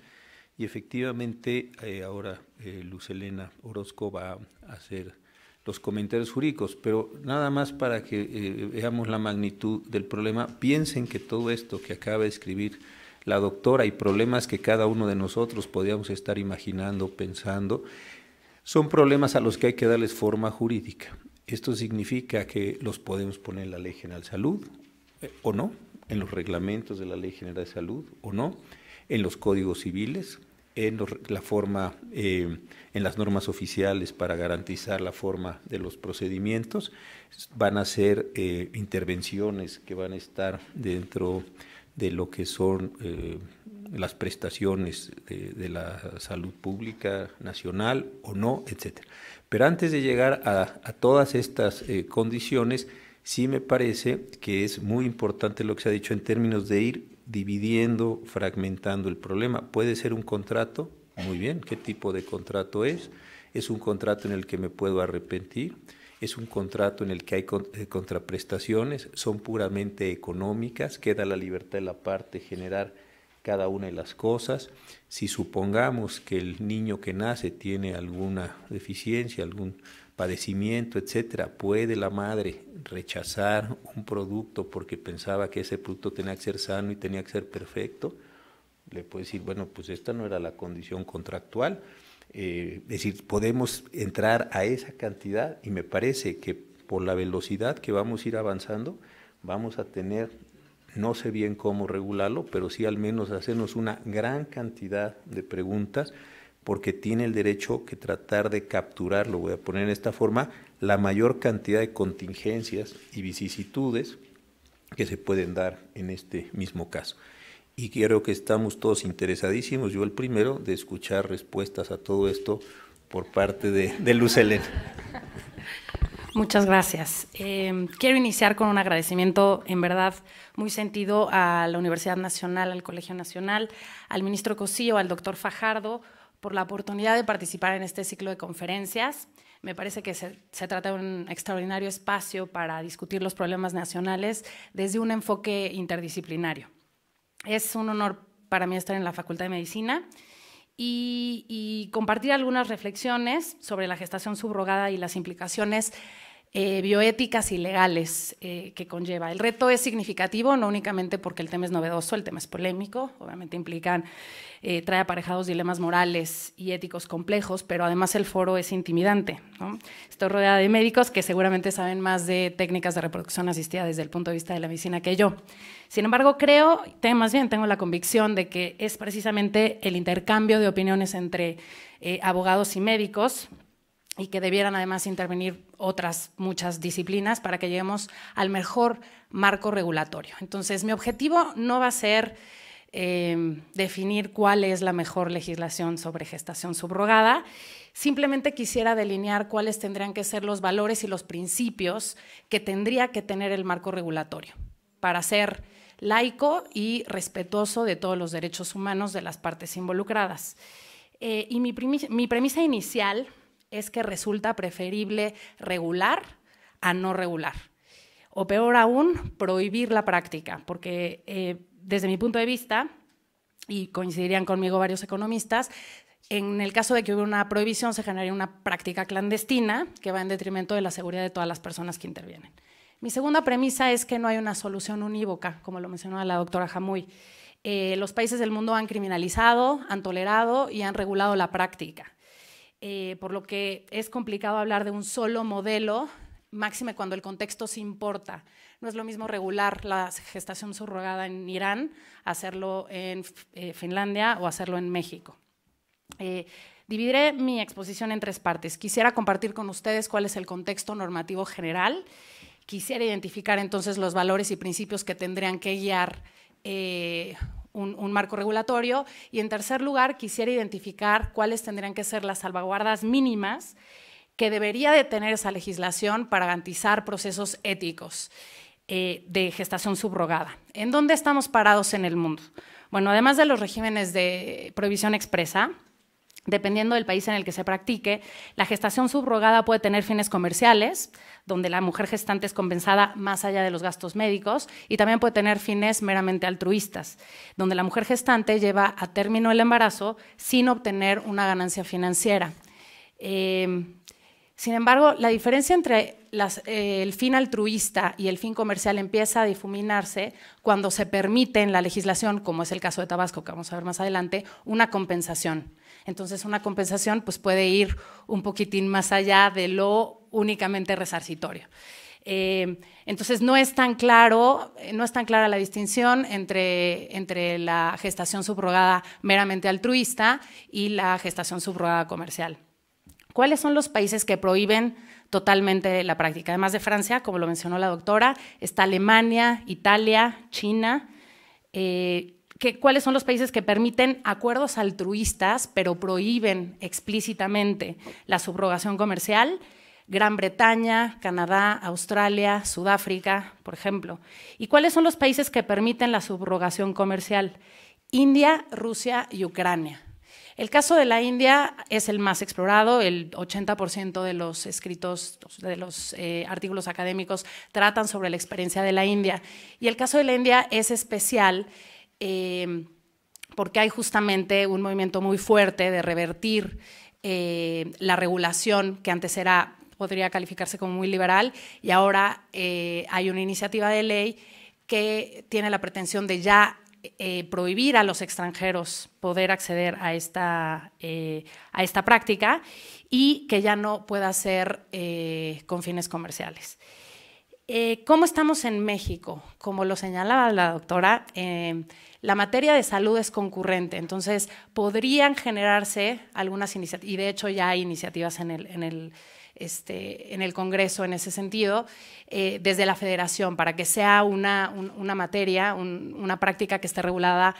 Y efectivamente, eh, ahora eh, Luz Elena Orozco va a hacer los comentarios jurídicos, pero nada más para que eh, veamos la magnitud del problema, piensen que todo esto que acaba de escribir la doctora y problemas que cada uno de nosotros podíamos estar imaginando, pensando, son problemas a los que hay que darles forma jurídica. Esto significa que los podemos poner en la Ley General de Salud o no, en los reglamentos de la Ley General de Salud o no en los códigos civiles, en la forma, eh, en las normas oficiales para garantizar la forma de los procedimientos. Van a ser eh, intervenciones que van a estar dentro de lo que son eh, las prestaciones de, la salud pública nacional o no, etcétera. Pero antes de llegar a todas estas condiciones, sí me parece que es muy importante lo que se ha dicho en términos de ir dividiendo, fragmentando el problema. Puede ser un contrato, muy bien, ¿qué tipo de contrato es? ¿Es un contrato en el que me puedo arrepentir? ¿Es un contrato en el que hay eh, contraprestaciones? ¿Son puramente económicas? ¿Queda la libertad de la parte generar cada una de las cosas? Si supongamos que el niño que nace tiene alguna deficiencia, algún padecimiento, etcétera, puede la madre rechazar un producto porque pensaba que ese producto tenía que ser sano y tenía que ser perfecto, le puede decir, bueno, pues esta no era la condición contractual. Eh, es decir, podemos entrar a esa cantidad y me parece que por la velocidad que vamos a ir avanzando, vamos a tener, no sé bien cómo regularlo, pero sí al menos hacernos una gran cantidad de preguntas porque tiene el derecho que tratar de capturar, lo voy a poner en esta forma, la mayor cantidad de contingencias y vicisitudes que se pueden dar en este mismo caso. Y creo que estamos todos interesadísimos, yo el primero, de escuchar respuestas a todo esto por parte de, Luz Elena. (laughs) Muchas gracias. Em, quiero iniciar con un agradecimiento, en verdad, muy sentido a la Universidad Nacional, al Colegio Nacional, al ministro Cosío, al doctor Fajardo, por la oportunidad de participar en este ciclo de conferencias. Me parece que se, trata de un extraordinario espacio para discutir los problemas nacionales desde un enfoque interdisciplinario. Es un honor para mí estar en la Facultad de Medicina y compartir algunas reflexiones sobre la gestación subrogada y las implicaciones eh, bioéticas y legales eh, que conlleva. El reto es significativo, no únicamente porque el tema es novedoso, el tema es polémico, obviamente implican, eh, trae aparejados dilemas morales y éticos complejos, pero además el foro es intimidante. Estoy rodeada de médicos que seguramente saben más de técnicas de reproducción asistida desde el punto de vista de la medicina que yo. Sin embargo, creo, más bien tengo la convicción de que es precisamente el intercambio de opiniones entre abogados y médicos, y que debieran además intervenir otras muchas disciplinas para que lleguemos al mejor marco regulatorio. Entonces, mi objetivo no va a ser eh, definir cuál es la mejor legislación sobre gestación subrogada, simplemente quisiera delinear cuáles tendrían que ser los valores y los principios que tendría que tener el marco regulatorio para ser laico y respetuoso de todos los derechos humanos de las partes involucradas. Eh, y mi premisa inicial es que resulta preferible regular a no regular. O peor aún, prohibir la práctica, porque eh, desde mi punto de vista, y coincidirían conmigo varios economistas, en el caso de que hubiera una prohibición se generaría una práctica clandestina que va en detrimento de la seguridad de todas las personas que intervienen. Mi segunda premisa es que no hay una solución unívoca, como lo mencionó la doctora Jamuy. Eh, los países del mundo han criminalizado, han tolerado y han regulado la práctica. Eh, por lo que es complicado hablar de un solo modelo, máxime cuando el contexto se importa. No es lo mismo regular la gestación subrogada en Irán, hacerlo en eh, Finlandia o hacerlo en México. Eh, dividiré mi exposición en tres partes. Quisiera compartir con ustedes cuál es el contexto normativo general. Quisiera identificar entonces los valores y principios que tendrían que guiar un, marco regulatorio. Y en tercer lugar, quisiera identificar cuáles tendrían que ser las salvaguardas mínimas que debería de tener esa legislación para garantizar procesos éticos eh, de gestación subrogada. ¿En dónde estamos parados en el mundo? Bueno, además de los regímenes de prohibición expresa, Dependiendo del país en el que se practique, la gestación subrogada puede tener fines comerciales, donde la mujer gestante es compensada más allá de los gastos médicos, y también puede tener fines meramente altruistas, donde la mujer gestante lleva a término el embarazo sin obtener una ganancia financiera. Eh, sin embargo, la diferencia entre eh, el fin altruista y el fin comercial empieza a difuminarse cuando se permite en la legislación, como es el caso de Tabasco, que vamos a ver más adelante, una compensación. Entonces una compensación pues, puede ir un poquitín más allá de lo únicamente resarcitorio. Eh, entonces no es tan claro, eh, no es tan clara la distinción entre, la gestación subrogada meramente altruista y la gestación subrogada comercial. ¿Cuáles son los países que prohíben totalmente la práctica? Además de Francia, como lo mencionó la doctora, está Alemania, Italia, China. Eh, cuáles son los países que permiten acuerdos altruistas, pero prohíben explícitamente la subrogación comercial. Gran Bretaña, Canadá, Australia, Sudáfrica, por ejemplo. ¿Y cuáles son los países que permiten la subrogación comercial? India, Rusia y Ucrania. El caso de la India es el más explorado, el 80% de los escritos, de los eh, artículos académicos tratan sobre la experiencia de la India. Y el caso de la India es especial Em, porque hay justamente un movimiento muy fuerte de revertir eh, la regulación que antes era podría calificarse como muy liberal y ahora eh, hay una iniciativa de ley que tiene la pretensión de ya eh, prohibir a los extranjeros poder acceder a esta, práctica y que ya no pueda ser con fines comerciales. Eh, ¿Cómo estamos en México? Como lo señalaba la doctora, eh, la materia de salud es concurrente, entonces podrían generarse algunas iniciativas, y de hecho ya hay iniciativas en el, este, Congreso en ese sentido, eh, desde la federación, para que sea una, materia, una práctica que esté regulada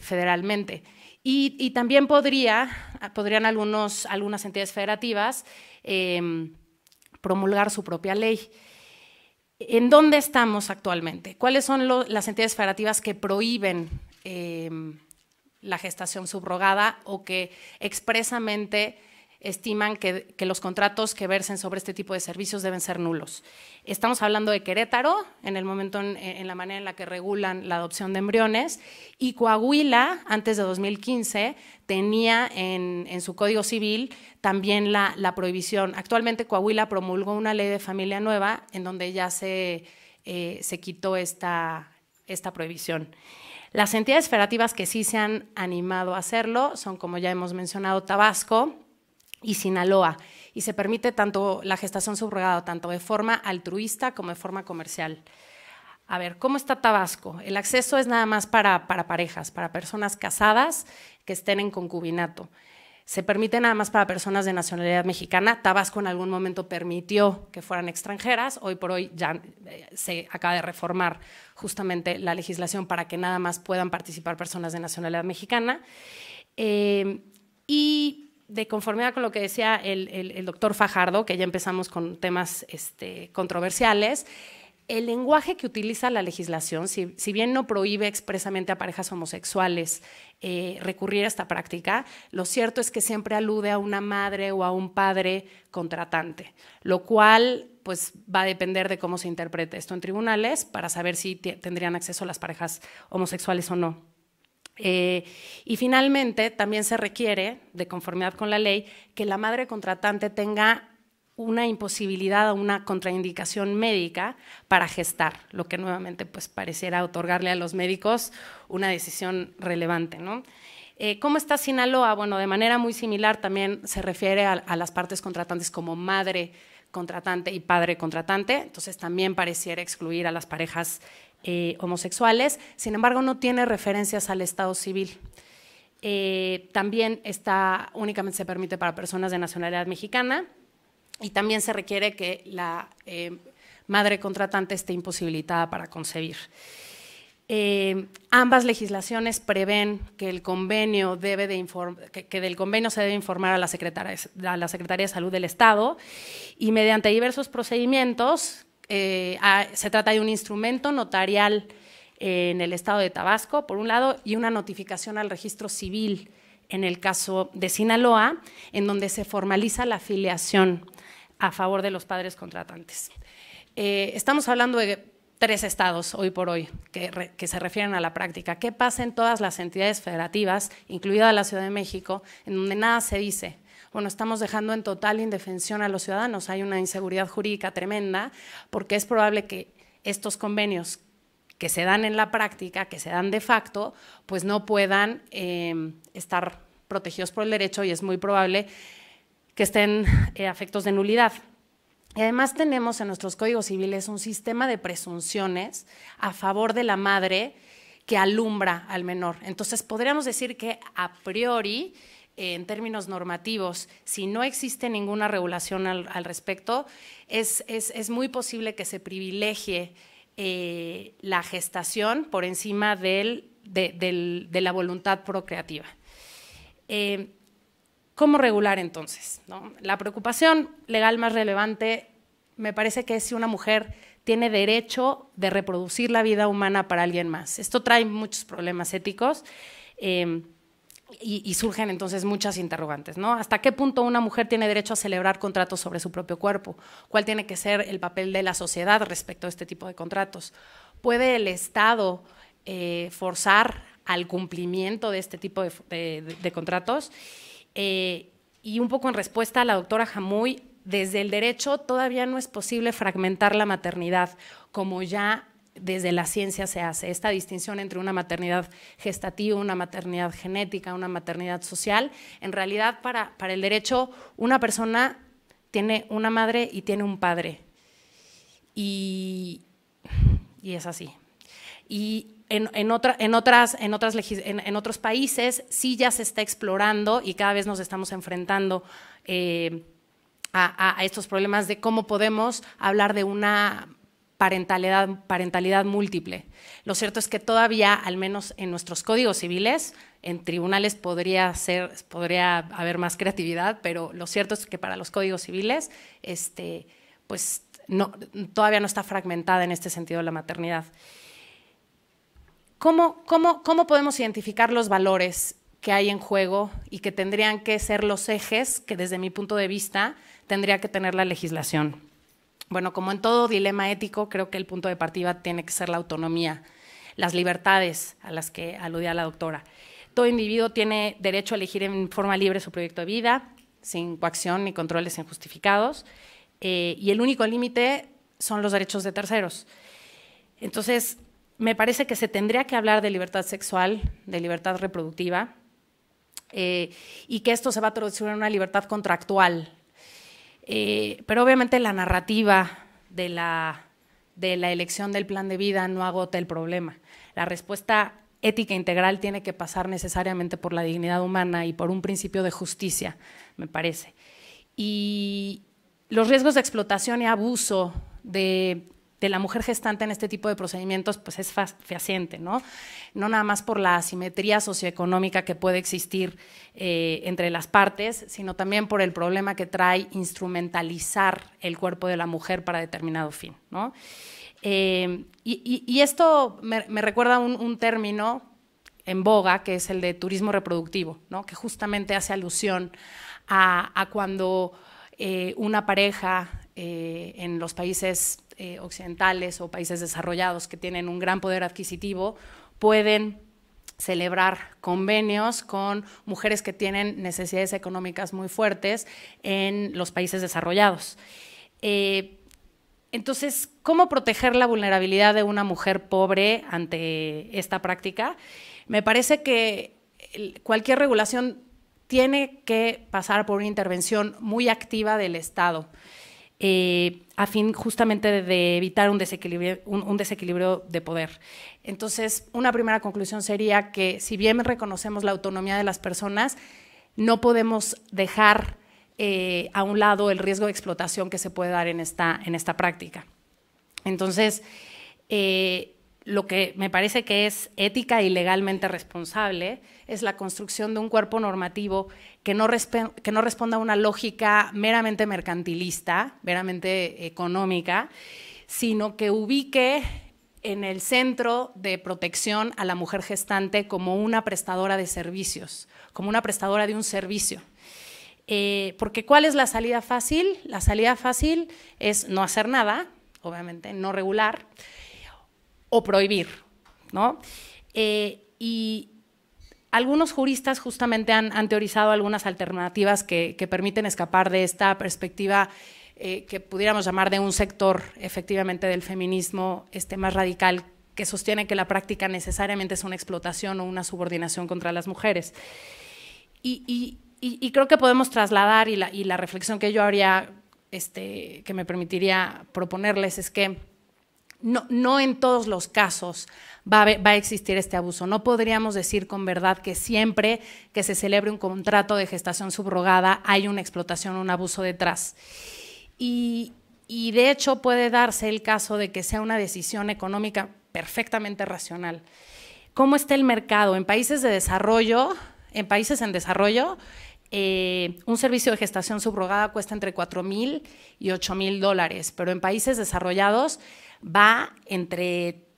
federalmente. Y, también podrían algunos, algunas entidades federativas promulgar su propia ley. ¿En dónde estamos actualmente? ¿Cuáles son las entidades federativas que prohíben eh, la gestación subrogada o que expresamente estiman que, los contratos que versen sobre este tipo de servicios deben ser nulos. Estamos hablando de Querétaro, en el momento, en, la manera en la que regulan la adopción de embriones, y Coahuila, antes de 2015, tenía en, su Código Civil también la, prohibición. Actualmente Coahuila promulgó una ley de familia nueva en donde ya eh, se, quitó esta, esta prohibición. Las entidades federativas que sí se han animado a hacerlo son, como ya hemos mencionado, Tabasco, y Sinaloa y se permite tanto la gestación subrogada, tanto de forma altruista como de forma comercial. A ver, ¿cómo está Tabasco? El acceso es nada más para, parejas, para personas casadas que estén en concubinato. Se permite nada más para personas de nacionalidad mexicana. Tabasco en algún momento permitió que fueran extranjeras. Hoy por hoy ya eh, se acaba de reformar justamente la legislación para que nada más puedan participar personas de nacionalidad mexicana. Eh, y de conformidad con lo que decía el, doctor Fajardo, que ya empezamos con temas este, controversiales, el lenguaje que utiliza la legislación, si, bien no prohíbe expresamente a parejas homosexuales eh, recurrir a esta práctica, lo cierto es que siempre alude a una madre o a un padre contratante, lo cual pues, va a depender de cómo se interprete esto en tribunales para saber si tendrían acceso las parejas homosexuales o no. Eh, y finalmente, también se requiere, de conformidad con la ley, que la madre contratante tenga una imposibilidad o una contraindicación médica para gestar, lo que nuevamente pues, pareciera otorgarle a los médicos una decisión relevante. Eh, ¿Cómo está Sinaloa? Bueno, de manera muy similar también se refiere a, a las partes contratantes como madre contratante y padre contratante, entonces también pareciera excluir a las parejas eh, homosexuales, sin embargo no tiene referencias al Estado civil. Eh, también está, únicamente se permite para personas de nacionalidad mexicana y también se requiere que la eh, madre contratante esté imposibilitada para concebir. ambas legislaciones prevén que, el convenio debe de que, del convenio se debe informar a la, Secretaría, a la Secretaría de Salud del Estado y mediante diversos procedimientos eh, ah, se trata de un instrumento notarial eh, en el estado de Tabasco, por un lado, y una notificación al registro civil en el caso de Sinaloa, en donde se formaliza la afiliación a favor de los padres contratantes. Eh, estamos hablando de tres estados hoy por hoy que, se refieren a la práctica. ¿Qué pasa en todas las entidades federativas, incluida la Ciudad de México, en donde nada se dice? bueno, estamos dejando en total indefensión a los ciudadanos. Hay una inseguridad jurídica tremenda porque es probable que estos convenios que se dan en la práctica, que se dan de facto, pues no puedan eh, estar protegidos por el derecho y es muy probable que estén eh, afectos de nulidad. Y además tenemos en nuestros códigos civiles un sistema de presunciones a favor de la madre que alumbra al menor. Entonces podríamos decir que a priori en términos normativos, si no existe ninguna regulación al, respecto, es, muy posible que se privilegie eh, la gestación por encima del, de, la voluntad procreativa. Eh, ¿Cómo regular entonces? La preocupación legal más relevante me parece que es si una mujer tiene derecho de reproducir la vida humana para alguien más. Esto trae muchos problemas éticos. Eh, y, surgen entonces muchas interrogantes, ¿no? ¿Hasta qué punto una mujer tiene derecho a celebrar contratos sobre su propio cuerpo? ¿Cuál tiene que ser el papel de la sociedad respecto a este tipo de contratos? ¿Puede el Estado eh, forzar al cumplimiento de este tipo de, contratos? Eh, y un poco en respuesta a la doctora Jamuy, desde el derecho todavía no es posible fragmentar la maternidad, como ya desde la ciencia se hace, esta distinción entre una maternidad gestativa, una maternidad genética, una maternidad social. En realidad, para, el derecho, una persona tiene una madre y tiene un padre. Y, y es así. Y en, otra, en, otras, en, otras en, otros países sí ya se está explorando y cada vez nos estamos enfrentando eh, a, estos problemas de cómo podemos hablar de una parentalidad, parentalidad múltiple. Lo cierto es que todavía, al menos en nuestros códigos civiles, en tribunales podría, ser, podría haber más creatividad, pero lo cierto es que para los códigos civiles, este, pues todavía no está fragmentada en este sentido la maternidad. cómo podemos identificar los valores que hay en juego y que tendrían que ser los ejes que desde mi punto de vista tendría que tener la legislación? Bueno, como en todo dilema ético, creo que el punto de partida tiene que ser la autonomía, las libertades a las que aludía la doctora. Todo individuo tiene derecho a elegir en forma libre su proyecto de vida, sin coacción ni controles injustificados, eh, y el único límite son los derechos de terceros. Entonces, me parece que se tendría que hablar de libertad sexual, de libertad reproductiva, eh, y que esto se va a traducir en una libertad contractual, eh, pero obviamente la narrativa de la, de la elección del plan de vida no agota el problema. La respuesta ética integral tiene que pasar necesariamente por la dignidad humana y por un principio de justicia, me parece. Y los riesgos de explotación y abuso de de la mujer gestante en este tipo de procedimientos pues es fehaciente, ¿no? No nada más por la asimetría socioeconómica que puede existir eh, entre las partes, sino también por el problema que trae instrumentalizar el cuerpo de la mujer para determinado fin, ¿no? Eh, y, esto me, recuerda un, un término en boga, que es el de turismo reproductivo, ¿no? que justamente hace alusión a, cuando eh, una pareja en los países eh, occidentales o países desarrollados que tienen un gran poder adquisitivo pueden celebrar convenios con mujeres que tienen necesidades económicas muy fuertes en los países desarrollados. Eh, entonces, ¿cómo proteger la vulnerabilidad de una mujer pobre ante esta práctica? Me parece que cualquier regulación tiene que pasar por una intervención muy activa del Estado. Eh, a fin justamente de, evitar un desequilibrio, de poder. Entonces, una primera conclusión sería que si bien reconocemos la autonomía de las personas, no podemos dejar eh, a un lado el riesgo de explotación que se puede dar en esta, práctica. Entonces, eh, lo que me parece que es ética y legalmente responsable es la construcción de un cuerpo normativo que no, responda a una lógica meramente mercantilista, meramente económica, sino que ubique en el centro de protección a la mujer gestante como una prestadora de servicios, como una prestadora de un servicio. Eh, porque ¿cuál es la salida fácil? La salida fácil es no hacer nada, obviamente, no regular, o prohibir, ¿no? Eh, y, algunos juristas justamente han, teorizado algunas alternativas que, permiten escapar de esta perspectiva eh, que pudiéramos llamar de un sector efectivamente del feminismo este, más radical que sostiene que la práctica necesariamente es una explotación o una subordinación contra las mujeres. Y, creo que podemos trasladar, y la, reflexión que yo haría, este, que me permitiría proponerles, es que no, no en todos los casos va a, existir este abuso. No podríamos decir con verdad que siempre que se celebre un contrato de gestación subrogada hay una explotación, un abuso detrás. Y, de hecho puede darse el caso de que sea una decisión económica perfectamente racional. ¿Cómo está el mercado? En países de desarrollo, en países en desarrollo, eh, un servicio de gestación subrogada cuesta entre 4.000 mil y 8 mil dólares, pero en países desarrollados va entre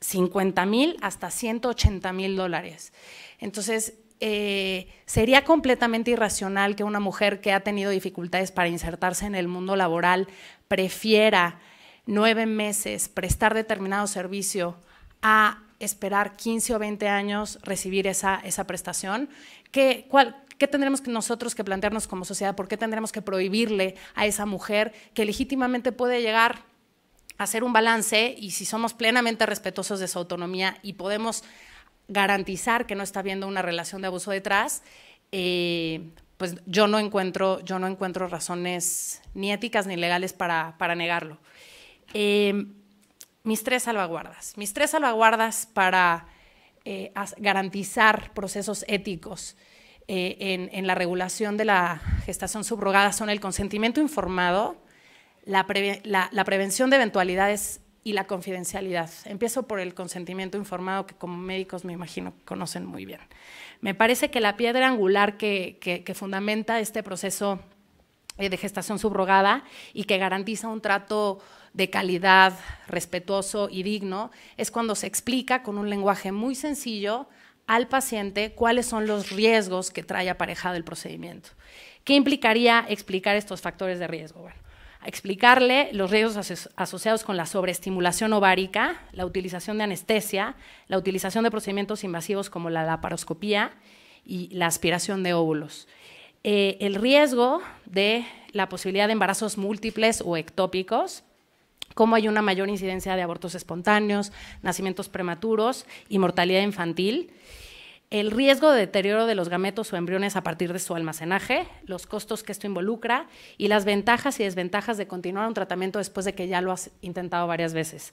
50 mil hasta 180 mil dólares. Entonces, eh, sería completamente irracional que una mujer que ha tenido dificultades para insertarse en el mundo laboral prefiera nueve meses prestar determinado servicio a esperar 15 o 20 años recibir esa, prestación. ¿Qué, tendremos nosotros que plantearnos como sociedad? ¿Por qué tendremos que prohibirle a esa mujer que legítimamente puede llegar hacer un balance y si somos plenamente respetuosos de su autonomía y podemos garantizar que no está habiendo una relación de abuso detrás, eh, pues yo no encuentro, yo no encuentro razones ni éticas ni legales para, negarlo. Em, mis tres salvaguardas. Mis tres salvaguardas para eh, garantizar procesos éticos eh, en, la regulación de la gestación subrogada son el consentimiento informado, la, prevención de eventualidades y la confidencialidad. Empiezo por el consentimiento informado, que como médicos me imagino conocen muy bien. Me parece que la piedra angular que, que fundamenta este proceso eh, de gestación subrogada y que garantiza un trato de calidad, respetuoso y digno, es cuando se explica con un lenguaje muy sencillo al paciente cuáles son los riesgos que trae aparejado el procedimiento. ¿Qué implicaría explicar estos factores de riesgo? explicarle los riesgos asociados con la sobreestimulación ovárica, la utilización de anestesia, la utilización de procedimientos invasivos como la laparoscopía y la aspiración de óvulos. Eh, el riesgo de la posibilidad de embarazos múltiples o ectópicos, cómo hay una mayor incidencia de abortos espontáneos, nacimientos prematuros y mortalidad infantil el riesgo de deterioro de los gametos o embriones a partir de su almacenaje, los costos que esto involucra y las ventajas y desventajas de continuar un tratamiento después de que ya lo has intentado varias veces.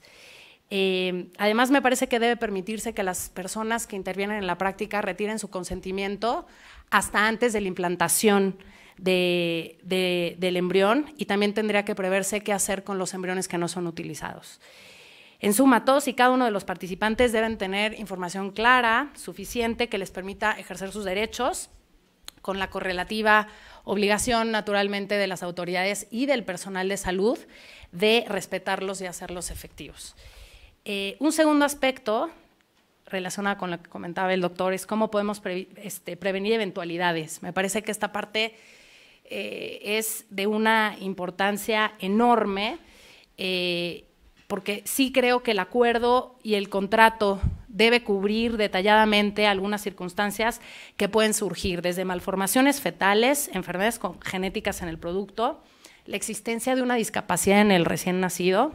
Eh, además, me parece que debe permitirse que las personas que intervienen en la práctica retiren su consentimiento hasta antes de la implantación del embrión y también tendría que preverse qué hacer con los embriones que no son utilizados. En suma, todos y cada uno de los participantes deben tener información clara, suficiente, que les permita ejercer sus derechos con la correlativa obligación naturalmente de las autoridades y del personal de salud de respetarlos y hacerlos efectivos. Eh, un segundo aspecto relacionado con lo que comentaba el doctor es cómo podemos este, prevenir eventualidades. Me parece que esta parte eh, es de una importancia enorme. Eh, porque sí creo que el acuerdo y el contrato debe cubrir detalladamente algunas circunstancias que pueden surgir, desde malformaciones fetales, enfermedades genéticas en el producto, la existencia de una discapacidad en el recién nacido,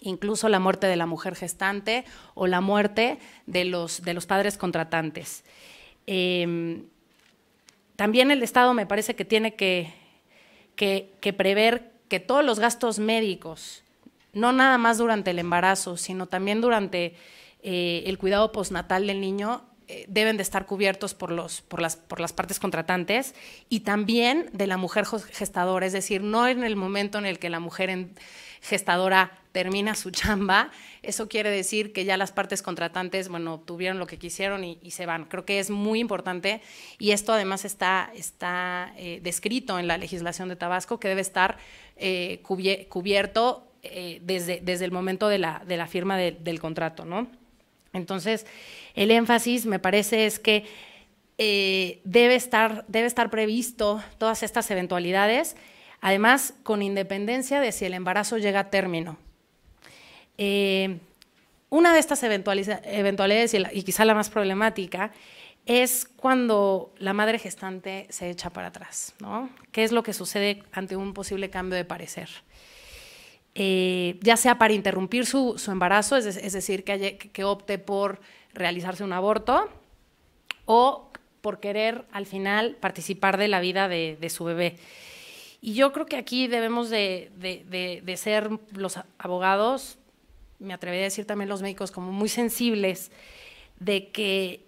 incluso la muerte de la mujer gestante o la muerte de los, padres contratantes. Em, también el Estado me parece que tiene que prever que todos los gastos médicos no nada más durante el embarazo, sino también durante eh, el cuidado postnatal del niño, eh, deben de estar cubiertos por, los, por, las, por las partes contratantes y también de la mujer gestadora, es decir, no en el momento en el que la mujer gestadora termina su chamba, eso quiere decir que ya las partes contratantes, bueno, obtuvieron lo que quisieron y, se van. Creo que es muy importante y esto además está, está eh, descrito en la legislación de Tabasco que debe estar cubierto eh, desde, desde, el momento de la, firma del contrato, ¿no? Entonces, el énfasis, me parece, es que eh, debe, estar, debe estar previsto todas estas eventualidades, además con independencia de si el embarazo llega a término. Eh, una de estas eventualidades, y, quizá la más problemática, es cuando la madre gestante se echa para atrás, ¿no? ¿Qué es lo que sucede ante un posible cambio de parecer? Eh, ya sea para interrumpir su, su embarazo, es, decir, que, que, opte por realizarse un aborto, o por querer al final participar de la vida de, su bebé. Y yo creo que aquí debemos de, de ser los abogados, me atrevería a decir también los médicos, como muy sensibles de que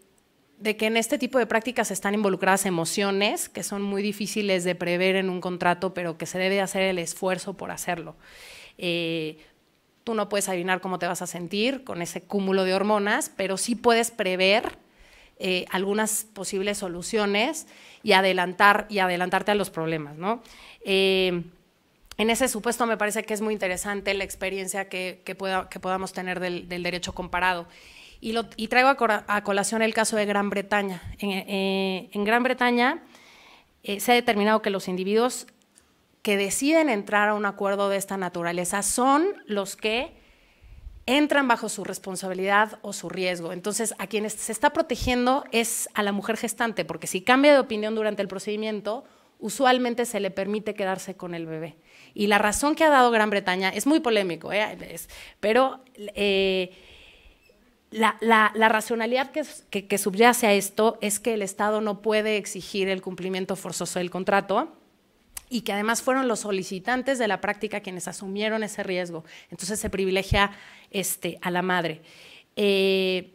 de que en este tipo de prácticas están involucradas emociones que son muy difíciles de prever en un contrato, pero que se debe hacer el esfuerzo por hacerlo. Eh, tú no puedes adivinar cómo te vas a sentir con ese cúmulo de hormonas, pero sí puedes prever eh, algunas posibles soluciones y adelantar y adelantarte a los problemas, ¿no? Eh, en ese supuesto me parece que es muy interesante la experiencia que, podamos tener del, derecho comparado. Y, traigo a, colación el caso de Gran Bretaña. en Gran Bretaña se ha determinado que los individuos que deciden entrar a un acuerdo de esta naturaleza son los que entran bajo su responsabilidad o su riesgo. Entonces, a quienes se está protegiendo es a la mujer gestante, porque si cambia de opinión durante el procedimiento, usualmente se le permite quedarse con el bebé. Y la razón que ha dado Gran Bretaña es muy polémico, ¿eh? pero eh, la, racionalidad que subyace a esto es que el Estado no puede exigir el cumplimiento forzoso del contrato y que además fueron los solicitantes de la práctica quienes asumieron ese riesgo. Entonces se privilegia este, a la madre. Eh,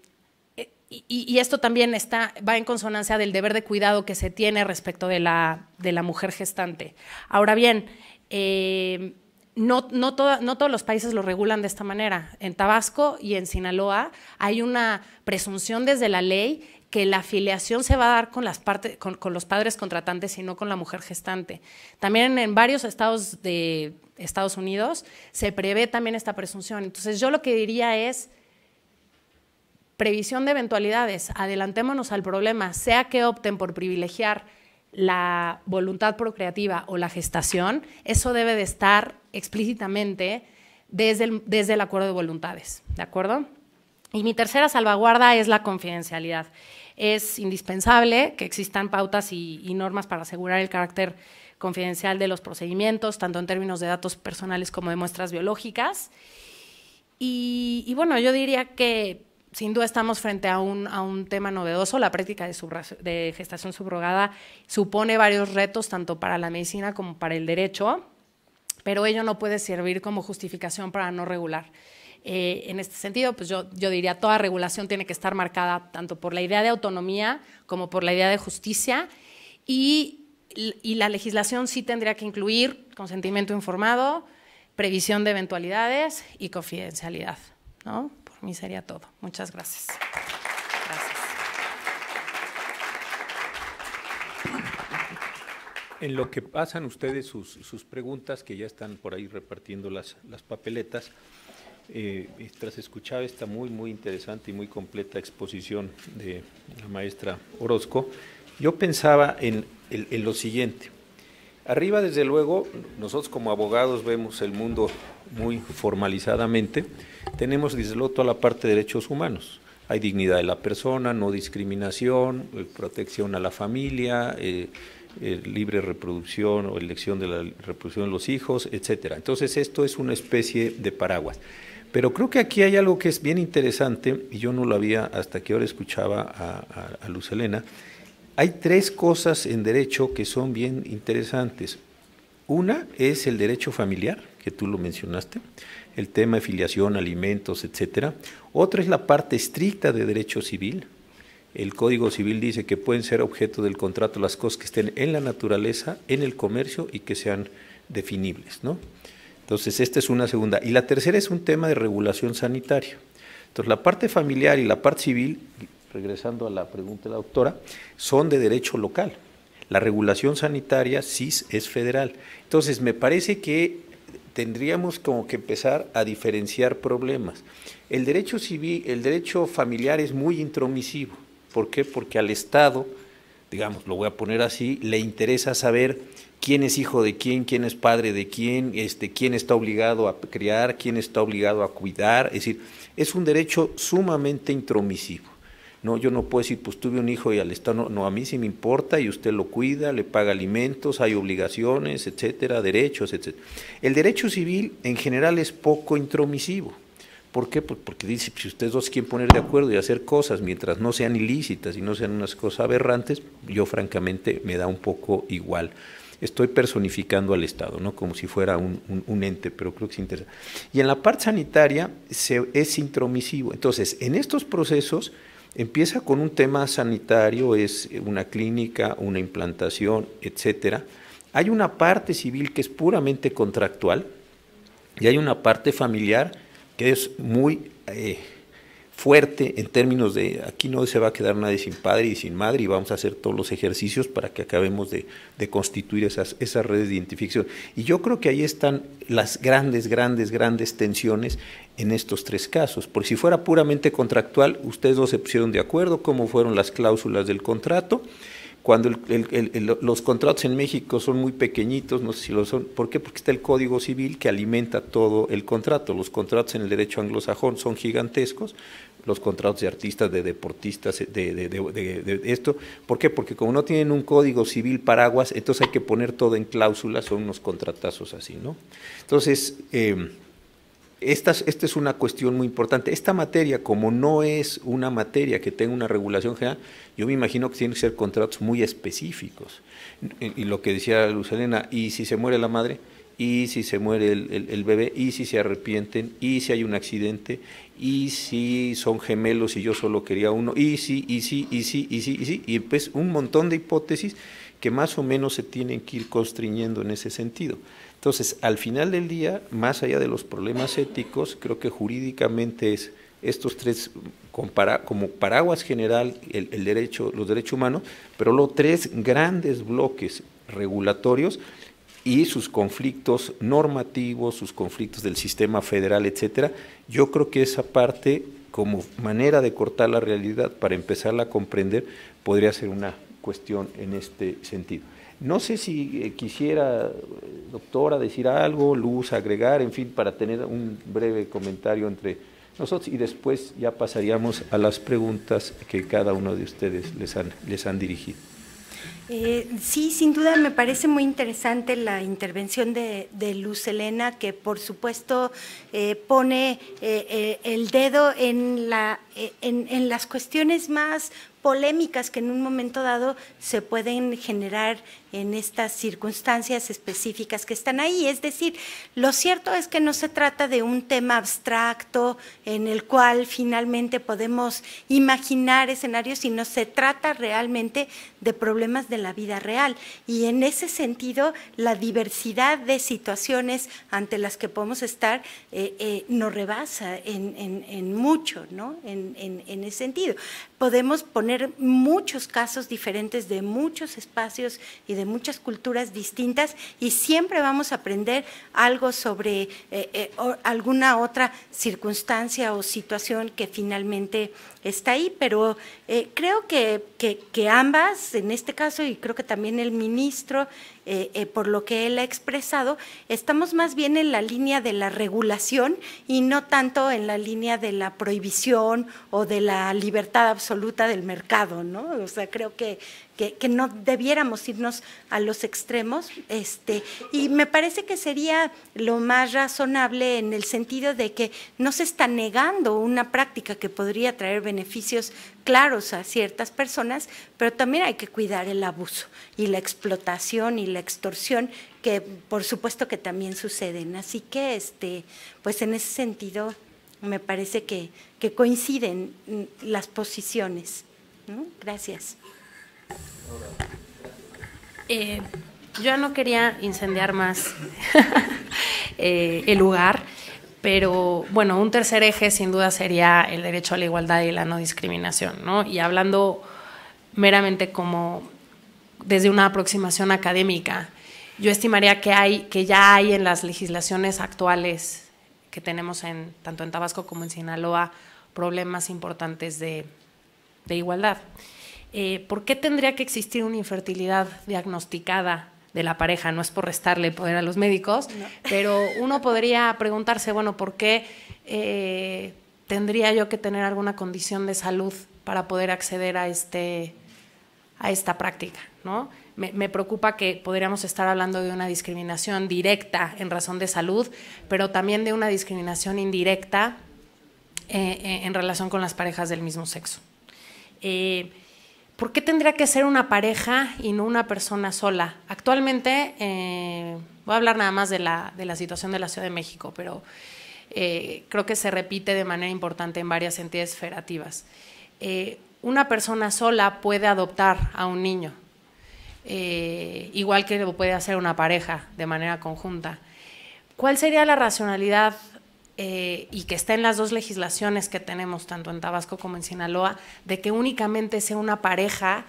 eh, y, esto también está, va en consonancia del deber de cuidado que se tiene respecto de la, de la mujer gestante. Ahora bien, eh, no, todos los países lo regulan de esta manera. En Tabasco y en Sinaloa hay una presunción desde la ley que la afiliación se va a dar con, los padres contratantes y no con la mujer gestante. También en varios estados de Estados Unidos se prevé también esta presunción. Entonces yo lo que diría es previsión de eventualidades, adelantémonos al problema, sea que opten por privilegiar la voluntad procreativa o la gestación, eso debe de estar explícitamente desde desde el acuerdo de voluntades, ¿de acuerdo? Y mi tercera salvaguarda es la confidencialidad es indispensable que existan pautas y, normas para asegurar el carácter confidencial de los procedimientos, tanto en términos de datos personales como de muestras biológicas. Y, bueno, yo diría que sin duda estamos frente a un, tema novedoso. La práctica de, gestación subrogada supone varios retos, tanto para la medicina como para el derecho, pero ello no puede servir como justificación para no regular. Eh, en este sentido, pues yo, yo diría, toda regulación tiene que estar marcada tanto por la idea de autonomía como por la idea de justicia y, la legislación sí tendría que incluir consentimiento informado, previsión de eventualidades y confidencialidad. Por mí sería todo. Muchas gracias. Gracias. En lo que pasan ustedes sus, preguntas, que ya están por ahí repartiendo las papeletas, eh, tras escuchar esta muy, muy interesante y muy completa exposición de la maestra Orozco, yo pensaba en, lo siguiente. Arriba, desde luego, nosotros como abogados vemos el mundo muy formalizadamente. Tenemos, desde luego, toda la parte de derechos humanos. Hay dignidad de la persona, no discriminación, eh, protección a la familia, eh, eh, libre reproducción o elección de la reproducción de los hijos, etcétera. Entonces, esto es una especie de paraguas. Pero creo que aquí hay algo que es bien interesante, y yo no lo había hasta que ahora escuchaba a, Luz Elena. Hay tres cosas en derecho que son bien interesantes. Una es el derecho familiar, que tú lo mencionaste, el tema de filiación, alimentos, etcétera. Otra es la parte estricta de derecho civil. El Código Civil dice que pueden ser objeto del contrato las cosas que estén en la naturaleza, en el comercio y que sean definibles, ¿no? Entonces, esta es una segunda. Y la tercera es un tema de regulación sanitaria. Entonces, la parte familiar y la parte civil, regresando a la pregunta de la doctora, son de derecho local. La regulación sanitaria CIS es federal. Entonces, me parece que tendríamos como que empezar a diferenciar problemas. El derecho civil, el derecho familiar es muy intromisivo. ¿Por qué? Porque al Estado, digamos, lo voy a poner así, le interesa saber quién es hijo de quién, quién es padre de quién, este, quién está obligado a criar, quién está obligado a cuidar. Es decir, es un derecho sumamente intromisivo. No, yo no puedo decir, pues tuve un hijo y al Estado, no, a mí sí me importa y usted lo cuida, le paga alimentos, hay obligaciones, etcétera, derechos, etcétera. El derecho civil en general es poco intromisivo. ¿Por qué? Pues porque dice, si ustedes dos quieren poner de acuerdo y hacer cosas mientras no sean ilícitas y no sean unas cosas aberrantes, yo francamente me da un poco igual estoy personificando al Estado, ¿no? Como si fuera un, ente, pero creo que es interesante. Y en la parte sanitaria se, es intromisivo. Entonces, en estos procesos empieza con un tema sanitario, es una clínica, una implantación, etcétera. Hay una parte civil que es puramente contractual y hay una parte familiar que es muy eh, fuerte en términos de aquí no se va a quedar nadie sin padre y sin madre y vamos a hacer todos los ejercicios para que acabemos de, constituir esas, esas redes de identificación. Y yo creo que ahí están las grandes, grandes, grandes tensiones en estos tres casos. Porque si fuera puramente contractual, ustedes dos se pusieron de acuerdo cómo fueron las cláusulas del contrato cuando los contratos en México son muy pequeñitos, no sé si lo son, ¿por qué? Porque está el Código Civil que alimenta todo el contrato. Los contratos en el derecho anglosajón son gigantescos, los contratos de artistas, de deportistas, de, esto. ¿Por qué? Porque como no tienen un código civil paraguas, entonces hay que poner todo en cláusulas, son unos contratazos así, ¿no? Entonces, eh, esta, es una cuestión muy importante. Esta materia, como no es una materia que tenga una regulación general, yo me imagino que tienen que ser contratos muy específicos. Y, lo que decía Luz Elena, ¿y si se muere la madre? y si se muere el, bebé, y si se arrepienten, y si hay un accidente, y si son gemelos y yo solo quería uno, y si, y si, y si, y si, y si, y pues un montón de hipótesis que más o menos se tienen que ir constriñendo en ese sentido. Entonces, al final del día, más allá de los problemas éticos, creo que jurídicamente es estos tres como paraguas general el, el derecho, los derechos humanos, pero los tres grandes bloques regulatorios y sus conflictos normativos, sus conflictos del sistema federal, etcétera. Yo creo que esa parte, como manera de cortar la realidad para empezarla a comprender, podría ser una cuestión en este sentido. No sé si eh, quisiera, eh, doctora, decir algo, Luz, agregar, en fin, para tener un breve comentario entre nosotros y después ya pasaríamos a las preguntas que cada uno de ustedes les han, les han dirigido. Eh, sí, sin duda me parece muy interesante la intervención de, Luz Elena, que por supuesto eh, pone eh, el dedo en la eh, en, las cuestiones más polémicas que en un momento dado se pueden generar en estas circunstancias específicas que están ahí. Es decir, lo cierto es que no se trata de un tema abstracto en el cual finalmente podemos imaginar escenarios, sino se trata realmente de problemas de la vida real. Y en ese sentido, la diversidad de situaciones ante las que podemos estar eh, eh, nos rebasa en, mucho, ¿no? en, ese sentido podemos poner muchos casos diferentes de muchos espacios y de muchas culturas distintas y siempre vamos a aprender algo sobre eh, eh, alguna otra circunstancia o situación que finalmente está ahí, pero eh, creo que, que, ambas, en este caso, y creo que también el ministro, por lo que él ha expresado, estamos más bien en la línea de la regulación y no tanto en la línea de la prohibición o de la libertad absoluta absoluta del mercado, ¿no? O sea, creo que, que, no debiéramos irnos a los extremos, este, y me parece que sería lo más razonable en el sentido de que no se está negando una práctica que podría traer beneficios claros a ciertas personas, pero también hay que cuidar el abuso y la explotación y la extorsión que por supuesto que también suceden. Así que este, pues en ese sentido me parece que, coinciden mm, las posiciones. Gracias. Eh, yo no quería incendiar más (laughs) eh, el lugar, pero bueno, un tercer eje sin duda sería el derecho a la igualdad y la no discriminación, Y hablando meramente como desde una aproximación académica, yo estimaría que, hay, que ya hay en las legislaciones actuales que tenemos en, tanto en Tabasco como en Sinaloa problemas importantes de, igualdad. Eh, ¿Por qué tendría que existir una infertilidad diagnosticada de la pareja? No es por restarle poder a los médicos, pero uno podría preguntarse, bueno, ¿por qué eh, tendría yo que tener alguna condición de salud para poder acceder a, este, a esta práctica? ¿no? me, preocupa que podríamos estar hablando de una discriminación directa en razón de salud, pero también de una discriminación indirecta eh, eh, en relación con las parejas del mismo sexo. Eh, ¿Por qué tendría que ser una pareja y no una persona sola? Actualmente, voy a hablar nada más de la, de la situación de la Ciudad de México, pero creo que se repite de manera importante en varias entidades federativas. una persona sola puede adoptar a un niño, eh, igual que lo puede hacer una pareja de manera conjunta. ¿Cuál sería la racionalidad eh, y que está en las dos legislaciones que tenemos, tanto en Tabasco como en Sinaloa, de que únicamente sea una pareja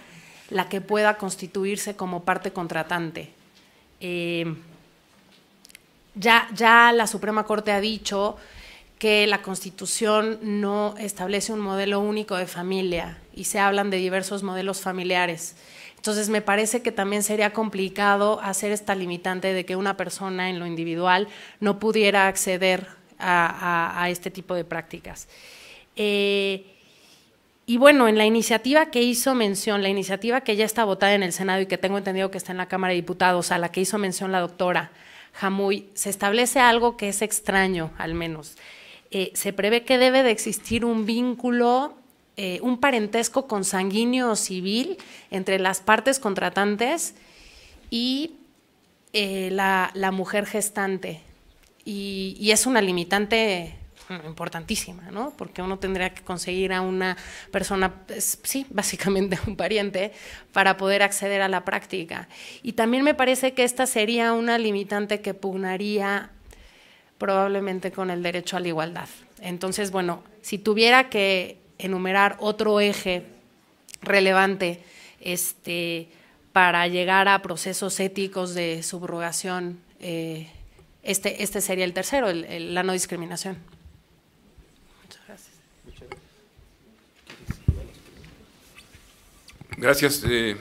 la que pueda constituirse como parte contratante? Eh, ya la Suprema Corte ha dicho que la Constitución no establece un modelo único de familia y se hablan de diversos modelos familiares. Entonces me parece que también sería complicado hacer esta limitante de que una persona en lo individual no pudiera acceder a, este tipo de prácticas. Eh, y bueno, en la iniciativa que hizo mención, la iniciativa que ya está votada en el Senado y que tengo entendido que está en la Cámara de Diputados, a la que hizo mención la doctora Jamuy, se establece algo que es extraño, al menos. Eh, se prevé que debe de existir un vínculo eh, un parentesco consanguíneo civil entre las partes contratantes y eh, la, mujer gestante. Y, es una limitante importantísima, ¿no? Porque uno tendría que conseguir a una persona, pues, sí, (laughs) básicamente un pariente, para poder acceder a la práctica. Y también me parece que esta sería una limitante que pugnaría probablemente con el derecho a la igualdad. Entonces, bueno, si tuviera que enumerar otro eje relevante este, para llegar a procesos éticos de subrogación, eh, este, este sería el tercero, la no discriminación. Muchas gracias. Gracias. Eh,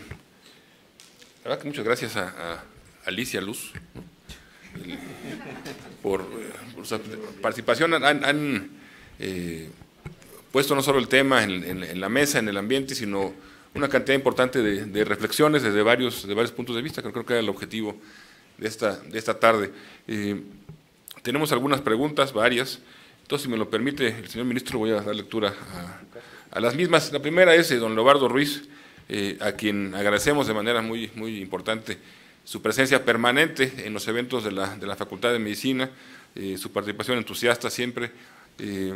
la verdad que muchas gracias a, Alicia Luz eh, por, su participación. Han, puesto no solo el tema en, la mesa, en el ambiente, sino una cantidad importante de, reflexiones desde varios, de varios puntos de vista, que creo que era el objetivo de esta, de esta tarde. Eh, tenemos algunas preguntas, varias. Entonces, si me lo permite el señor ministro, voy a dar lectura a, las mismas. La primera es de eh, don Leobardo Ruiz, eh, a quien agradecemos de manera muy, muy importante su presencia permanente en los eventos de la, de la Facultad de Medicina, su participación entusiasta siempre. Eh,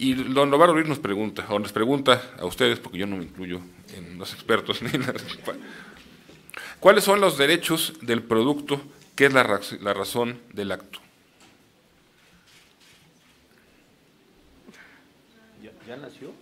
y don Novaro Ruiz nos pregunta, o nos pregunta a ustedes, porque yo no me incluyo en los expertos, (laughs) ¿cuáles son los derechos del producto que es la, razón del acto? ¿Ya, ya nació?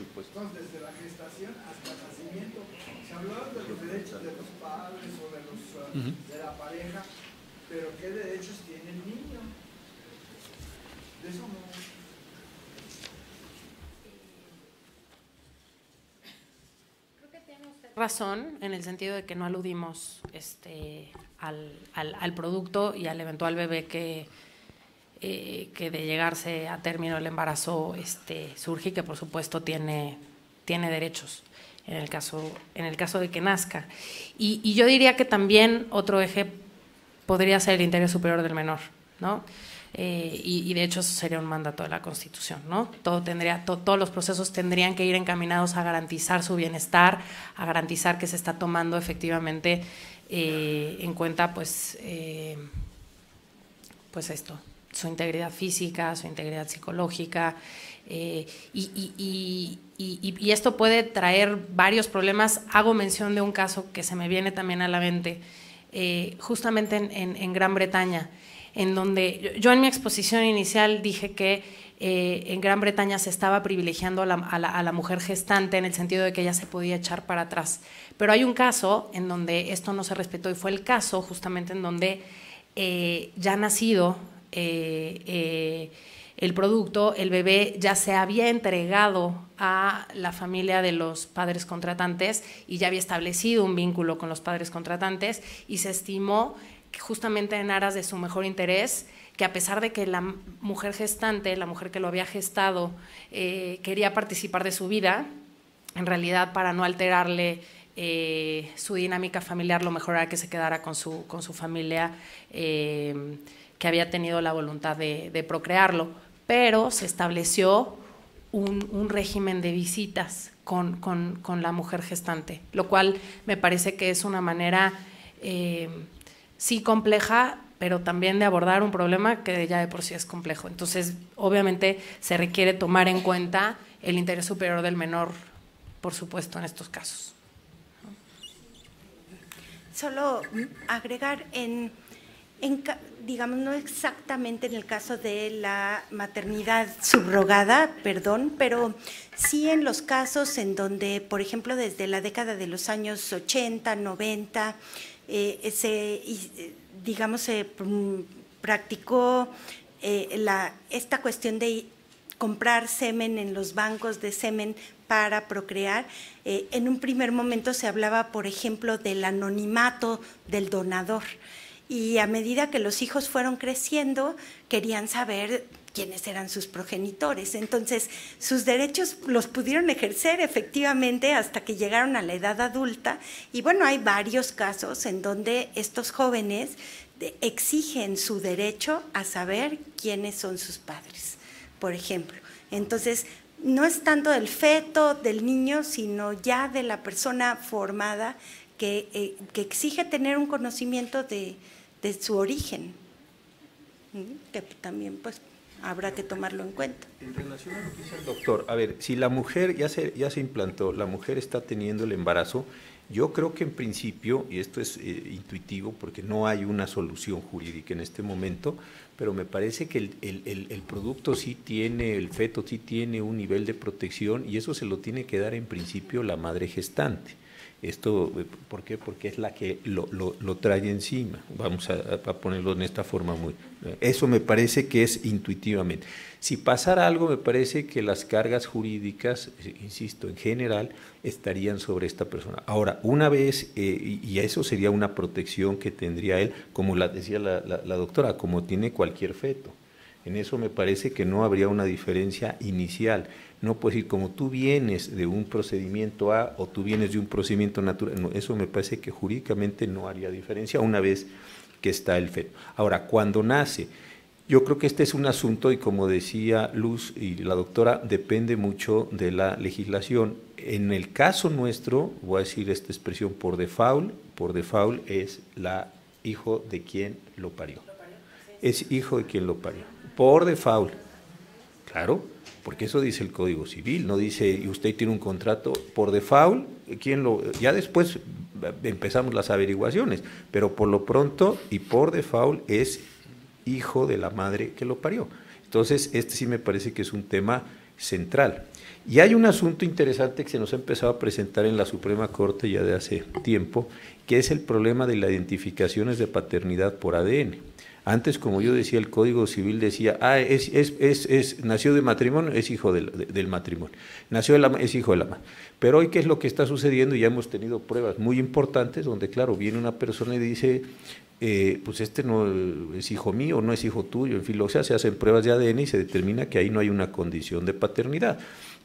Entonces, desde la gestación hasta el nacimiento, se hablaba de los derechos de los padres o de, los, ah, de la pareja, pero ¿qué derechos tiene el niño? De eso no. Creo que tiene usted razón en el sentido de que no aludimos este, al, al, al producto y al eventual bebé que, eh, que de llegarse a término el embarazo este, surge y que por supuesto tiene, tiene derechos en el, caso, en el caso de que nazca. Y, yo diría que también otro eje podría ser el interés superior del menor, ¿no? Eh, y, de hecho eso sería un mandato de la Constitución, ¿no? Todo tendría, todos los procesos tendrían que ir encaminados a garantizar su bienestar, a garantizar que se está tomando efectivamente eh, en cuenta, pues, pues esto, su integridad física, su integridad psicológica. Eh, y, esto puede traer varios problemas. Hago mención de un caso que se me viene también a la mente, eh, justamente en, Gran Bretaña, en donde yo, en mi exposición inicial dije que eh, en Gran Bretaña se estaba privilegiando a la, mujer gestante en el sentido de que ella se podía echar para atrás. Pero hay un caso en donde esto no se respetó y fue el caso justamente en donde ya nacido eh, eh, el producto, el bebé ya se había entregado a la familia de los padres contratantes y ya había establecido un vínculo con los padres contratantes y se estimó que justamente en aras de su mejor interés, que a pesar de que la mujer gestante, la mujer que lo había gestado, eh, quería participar de su vida, en realidad para no alterarle su dinámica familiar, lo mejor era que se quedara con su, con su familia que había tenido la voluntad de, procrearlo, pero se estableció un, régimen de visitas con, la mujer gestante, lo cual me parece que es una manera eh, sí compleja, pero también de abordar un problema que ya de por sí es complejo. Entonces, obviamente se requiere tomar en cuenta el interés superior del menor, por supuesto, en estos casos. Solo agregar en digamos, no exactamente en el caso de la maternidad subrogada, perdón, pero sí en los casos en donde, por ejemplo, desde la década de los años 80, 90, eh, eh, se, eh, digamos, se mm, practicó esta cuestión de comprar semen en los bancos de semen para procrear. en un primer momento se hablaba, por ejemplo, del anonimato del donador y a medida que los hijos fueron creciendo, querían saber quiénes eran sus progenitores. Entonces, sus derechos los pudieron ejercer efectivamente hasta que llegaron a la edad adulta. Y bueno, hay varios casos en donde estos jóvenes exigen su derecho a saber quiénes son sus padres, por ejemplo. Entonces, no es tanto del feto, del niño, sino ya de la persona formada que, eh, que exige tener un conocimiento de, de su origen, que también pues habrá que tomarlo en cuenta. En relación a lo que dice el doctor, a ver, si la mujer ya se, ya se implantó, la mujer está teniendo el embarazo, yo creo que en principio, y esto es eh, intuitivo porque no hay una solución jurídica en este momento, pero me parece que el, producto sí tiene, el feto sí tiene un nivel de protección y eso se lo tiene que dar en principio la madre gestante. Esto, eh, ¿por qué? Porque es la que lo, trae encima. Vamos a, ponerlo en esta forma muy... Eh, eso me parece que es intuitivamente. Si pasara algo, me parece que las cargas jurídicas, eh, insisto, en general, estarían sobre esta persona. Ahora, una vez, y eso sería una protección que tendría él, como la decía la doctora, como tiene cualquier feto. En eso me parece que no habría una diferencia inicial. No puedes decir, como tú vienes de un procedimiento A o tú vienes de un procedimiento natural. No, eso me parece que jurídicamente no haría diferencia una vez que está el feto. Ahora, cuando nace, yo creo que este es un asunto, y como decía Luz y la doctora, depende mucho de la legislación. En el caso nuestro, voy a decir esta expresión por default, por default es la hijo de quien lo parió. Es hijo de quien lo parió. Por default. Claro, porque eso dice el Código Civil, no dice, y usted tiene un contrato por default, ¿quién lo...? Ya después eh, empezamos las averiguaciones, pero por lo pronto y por default es hijo de la madre que lo parió. Entonces, este sí me parece que es un tema central. Y hay un asunto interesante que se nos ha empezado a presentar en la Suprema Corte ya de hace tiempo, que es el problema de las identificaciones de paternidad por ADN. Antes, como yo decía, el Código Civil decía, ah, es, es, es, es nació de matrimonio, es hijo del, matrimonio. Nació la la, es hijo de la madre. Pero hoy, ¿qué es lo que está sucediendo? Y Ya hemos tenido pruebas muy importantes donde, claro, viene una persona y dice, eh, pues este no es hijo mío, no es hijo tuyo, en fin, o sea, se hacen pruebas de ADN y se determina que ahí no hay una condición de paternidad.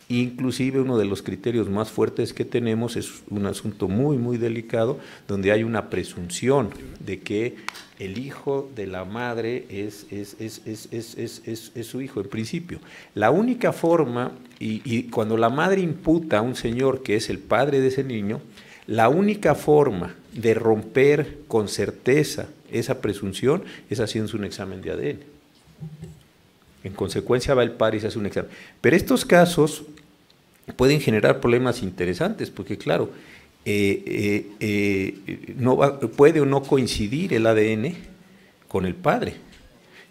Inclusive uno de los criterios más fuertes que tenemos es un asunto muy, muy delicado, donde hay una presunción de que el hijo de la madre es, es, su hijo, en principio. La única forma, y, cuando la madre imputa a un señor que es el padre de ese niño, la única forma de romper con certeza esa presunción es haciendo un examen de ADN. En consecuencia va el padre y se hace un examen. Pero estos casos pueden generar problemas interesantes, porque claro, eh, eh, eh, no puede o no coincidir el ADN con el padre.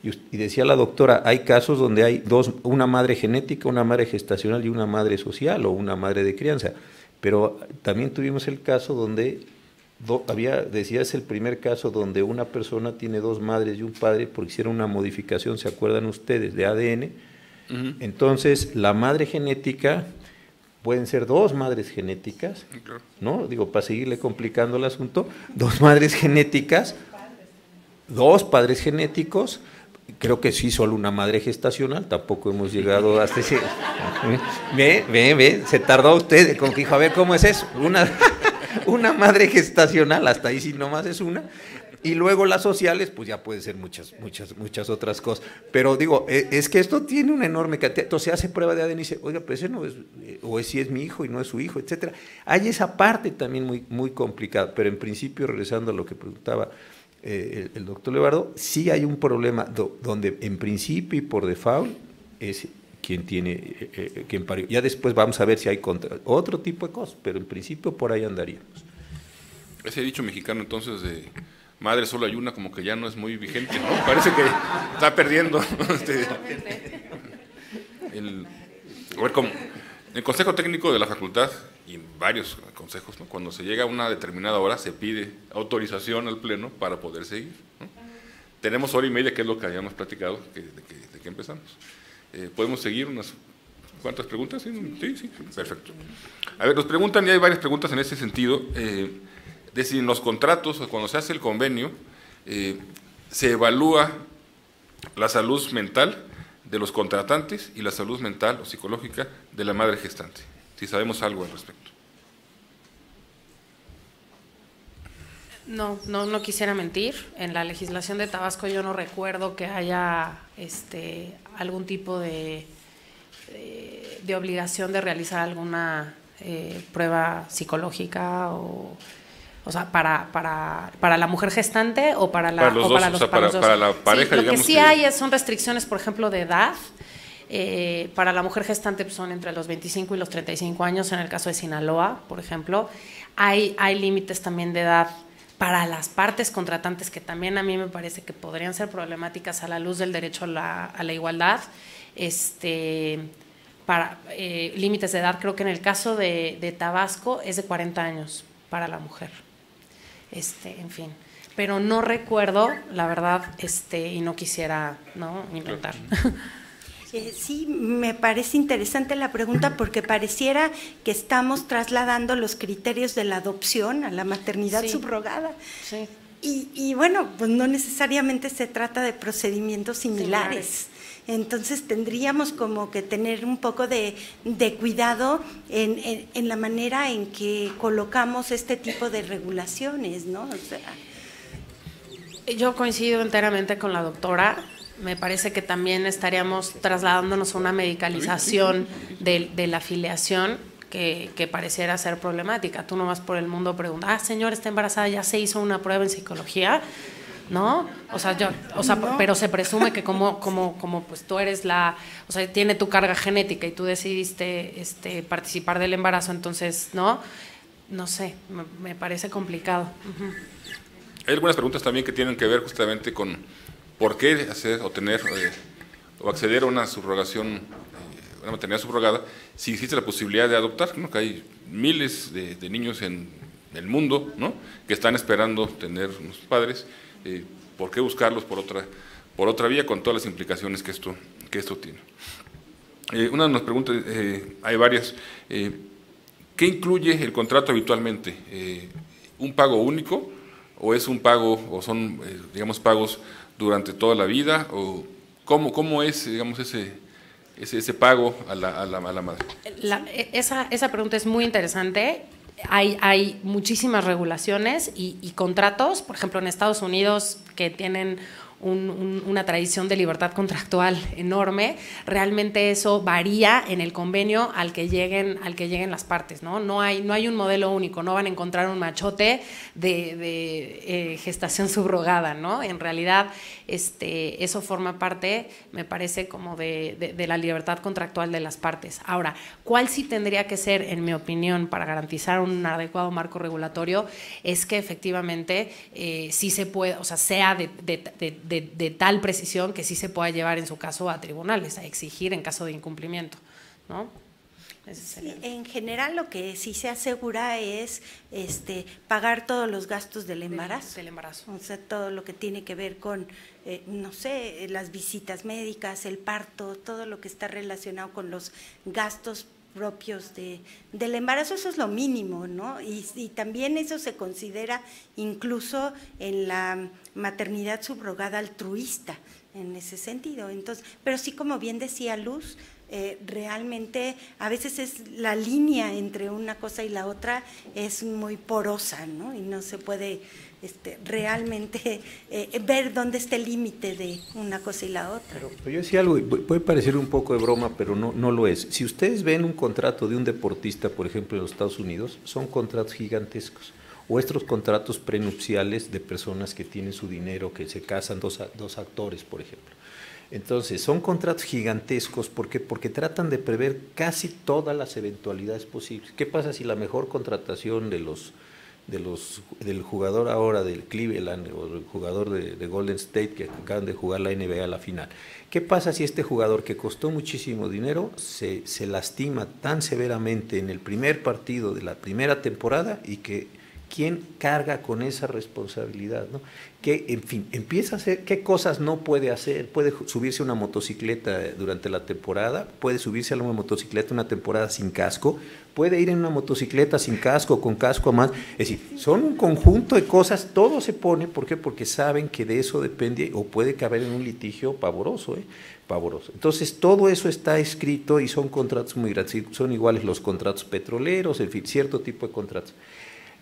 Y, decía la doctora, hay casos donde hay dos, una madre genética, una madre gestacional y una madre social o una madre de crianza. Pero también tuvimos el caso donde había, decía, es el primer caso donde una persona tiene dos madres y un padre porque hicieron una modificación, ¿se acuerdan ustedes? De ADN. Entonces, la madre genética pueden ser dos madres genéticas, ¿no? Digo, para seguirle complicando el asunto, dos madres genéticas, dos padres genéticos, creo que sí, solo una madre gestacional, tampoco hemos llegado hasta ese... (laughs) Ve, ve, ve, se tardó usted con que dijo, a ver, ¿cómo es eso? Una, (laughs) una madre gestacional, hasta ahí sí nomás es una, y luego las sociales, pues ya puede ser muchas, muchas, muchas otras cosas. Pero digo, e, es que esto tiene una enorme cantidad. Entonces se hace prueba de ADN y dice, oiga, pues ese no es, eh, o si es mi hijo y no es su hijo, etcétera. Hay esa parte también muy, muy complicada. Pero en principio, regresando a lo que preguntaba eh, el, doctor Levardo, sí hay un problema donde en principio y por default es quien tiene, eh, quien parió. Ya después vamos a ver si hay contra, otro tipo de cosas, pero en principio por ahí andaríamos. Ese dicho mexicano entonces de madre solo hay una como que ya no es muy vigente, ¿no? (laughs) Parece que está perdiendo. (laughs) Este, el, ver, el consejo técnico de la facultad y varios consejos, ¿no? cuando se llega a una determinada hora se pide autorización al pleno para poder seguir. ¿no? Tenemos hora y media, que es lo que habíamos platicado que, de, que, empezamos. Eh, ¿Podemos seguir unas cuantas preguntas? Sí, sí, perfecto. A ver, nos preguntan, y hay varias preguntas en ese sentido. Eh, de decir, en los contratos, cuando se hace el convenio, eh, se evalúa la salud mental de los contratantes y la salud mental o psicológica de la madre gestante, si sabemos algo al respecto. No, no, quisiera mentir. En la legislación de Tabasco yo no recuerdo que haya este, algún tipo de, eh, de, obligación de realizar alguna eh, prueba psicológica o o sea, para, para, para la mujer gestante o para la los para, la pareja. Sí, lo que sí hay son restricciones, por ejemplo, de edad. Eh, para la mujer gestante pues, son entre los 25 y los 35 años, en el caso de Sinaloa, por ejemplo. Hay, hay límites también de edad para las partes contratantes que también a mí me parece que podrían ser problemáticas a la luz del derecho a la, igualdad. Este, para eh, límites de edad, creo que en el caso de Tabasco es de 40 años para la mujer este, en fin. Pero no recuerdo, la verdad, este, y no quisiera ¿no? inventar. (laughs) Eh, sí, me parece interesante la pregunta porque pareciera que estamos trasladando los criterios de la adopción a la maternidad subrogada. Sí. Y, y, bueno, pues no necesariamente se trata de procedimientos similares. Entonces tendríamos como que tener un poco de, de cuidado en, en, la manera en que colocamos este tipo de regulaciones, ¿no? O sea. Yo coincido enteramente con la doctora. Me parece que también estaríamos trasladándonos a una medicalización de, de la afiliación. Que, que, pareciera ser problemática. Tú no vas por el mundo preguntando, ah, señor, está embarazada, ya se hizo una prueba en psicología. ¿no? O sea, yo, o sea, pero se presume que como, como, como pues tú eres la, o sea, tiene tu carga genética y tú decidiste este, participar del embarazo, entonces, ¿no? No sé, me, parece complicado. Hay algunas preguntas también que tienen que ver justamente con por qué hacer o tener eh, o acceder a una subrogación, eh, una maternidad subrogada, si existe la posibilidad de adoptar, Que hay miles de, niños en el mundo, Que están esperando tener unos padres eh, ¿por qué buscarlos por otra, por otra vía con todas las implicaciones que esto, que esto tiene? Eh, una de las preguntas, eh, hay varias, eh, ¿qué incluye el contrato habitualmente? ¿Un pago único o es un pago, o son, digamos, pagos durante toda la vida? ¿O cómo, cómo es, digamos, ese, ese, ese pago a la, a la, a la madre? E, esa, esa pregunta es muy interesante hay, muchísimas regulaciones y, y, contratos, por ejemplo en Estados Unidos que tienen una tradición de libertad contractual enorme. Realmente eso varía en el convenio al que lleguen, al que lleguen las partes. ¿no? No, hay, no hay un modelo único, no van a encontrar un machote de, eh, gestación subrogada. ¿no? En realidad, este, eso forma parte, me parece, como de, de, la libertad contractual de las partes. Ahora, ¿cuál sí tendría que ser, en mi opinión, para garantizar un adecuado marco regulatorio? Es que efectivamente eh, sí se puede, o sea, sea de de, tal precisión que sí se pueda llevar en su caso a tribunales, a exigir en caso de incumplimiento. ¿no? en general lo que sí se asegura es este, pagar todos los gastos del embarazo. Del, embarazo. O sea, todo lo que tiene que ver con, eh, no sé, las visitas médicas, el parto, todo lo que está relacionado con los gastos propios de, del embarazo, eso es lo mínimo, ¿no? y también eso se considera incluso en la maternidad subrogada altruista en ese sentido. Entonces, pero sí, como bien decía Luz, eh, realmente a veces es la línea entre una cosa y la otra es muy porosa, ¿no? Y no se puede este, realmente eh, eh, ver dónde está el límite de una cosa y la otra. Pero, yo decía algo, puede parecer un poco de broma, pero no, no lo es. Si ustedes ven un contrato de un deportista, por ejemplo, en los Estados Unidos, son contratos gigantescos o contratos prenupciales de personas que tienen su dinero, que se casan dos, dos actores, por ejemplo. Entonces, son contratos gigantescos porque, porque tratan de prever casi todas las eventualidades posibles. ¿Qué pasa si la mejor contratación de los, de los, del jugador ahora del Cleveland o del jugador de, Golden State que acaban de jugar la NBA a la final. ¿Qué pasa si este jugador que costó muchísimo dinero se, se lastima tan severamente en el primer partido de la primera temporada y que ¿Quién carga con esa responsabilidad? Que, en fin, empieza a hacer, ¿qué cosas no puede hacer? Puede subirse a una motocicleta durante la temporada, puede subirse a una motocicleta una temporada sin casco, puede ir en una motocicleta sin casco, con casco a más. Es decir, son un conjunto de cosas, todo se pone, ¿por qué? Porque saben que de eso depende o puede caber en un litigio pavoroso, ¿eh? Pavoroso. Entonces, todo eso está escrito y son contratos muy grandes, son iguales los contratos petroleros, en fin, cierto tipo de contratos.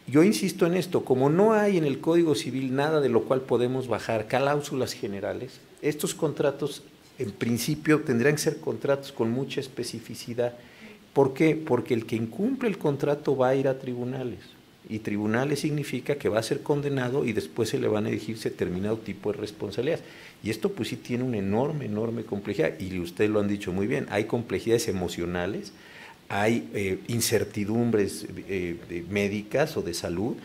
Yo insisto en esto, como no hay en el Código Civil nada de lo cual podemos bajar cláusulas generales, estos contratos en principio tendrán que ser contratos con mucha especificidad. ¿Por qué? Porque el que incumple el contrato va a ir a tribunales. Y tribunales significa que va a ser condenado y después se le van a elegir determinado tipo de responsabilidades. Y esto pues sí tiene una enorme, enorme complejidad. Y ustedes lo han dicho muy bien, hay complejidades emocionales, hay eh, incertidumbres eh, médicas o de salud.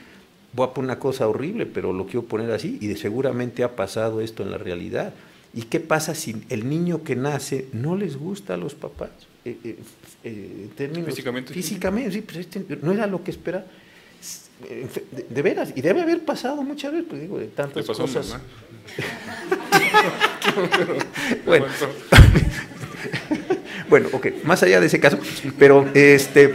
Voy a poner una cosa horrible, pero lo quiero poner así, y seguramente ha pasado esto en la realidad. ¿Y qué pasa si el niño que nace no les gusta a los papás? Eh, físicamente. sí, pues este, no era lo que esperaba. De, veras, y debe haber pasado muchas veces, pues digo, de tantas cosas. (laughs) bueno, (laughs) (laughs) Bueno, ok, más allá de ese caso, pero este...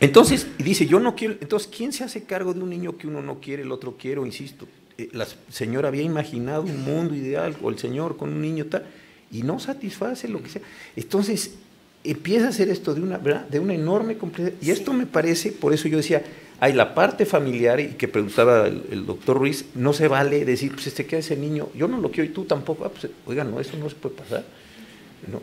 Entonces, dice, yo no quiero... Entonces, ¿quién se hace cargo de un niño que uno no quiere, el otro quiero, insisto? Eh, la señora había imaginado un mundo ideal, o el señor con un niño tal, y no satisface lo que sea. Entonces, empieza a ser esto de una, De una enorme complejidad. Y esto me parece, por eso yo decía, hay la parte familiar, y que preguntaba el, doctor Ruiz, no se vale decir, pues este queda ese niño, yo no lo quiero y tú tampoco. Ah, pues, oiga, no, eso no se puede pasar.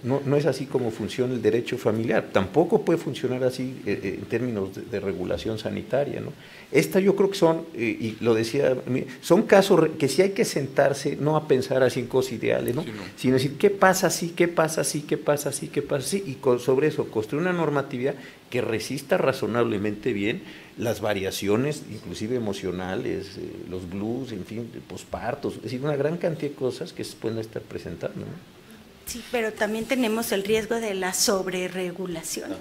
No, es así como funciona el derecho familiar. Tampoco puede funcionar así eh, eh, en términos de, regulación sanitaria. ¿no? Esta yo creo que son, eh, y lo decía, son casos que sí hay que sentarse, no a pensar así en cosas ideales, sino decir qué pasa así, qué pasa así, qué pasa así, qué pasa así, y sobre eso construir una normatividad que resista razonablemente bien las variaciones, inclusive emocionales, los blues, en fin, pospartos, es decir, una gran cantidad de cosas que se pueden estar presentando. Sí, pero también tenemos el riesgo de la sobreregulación.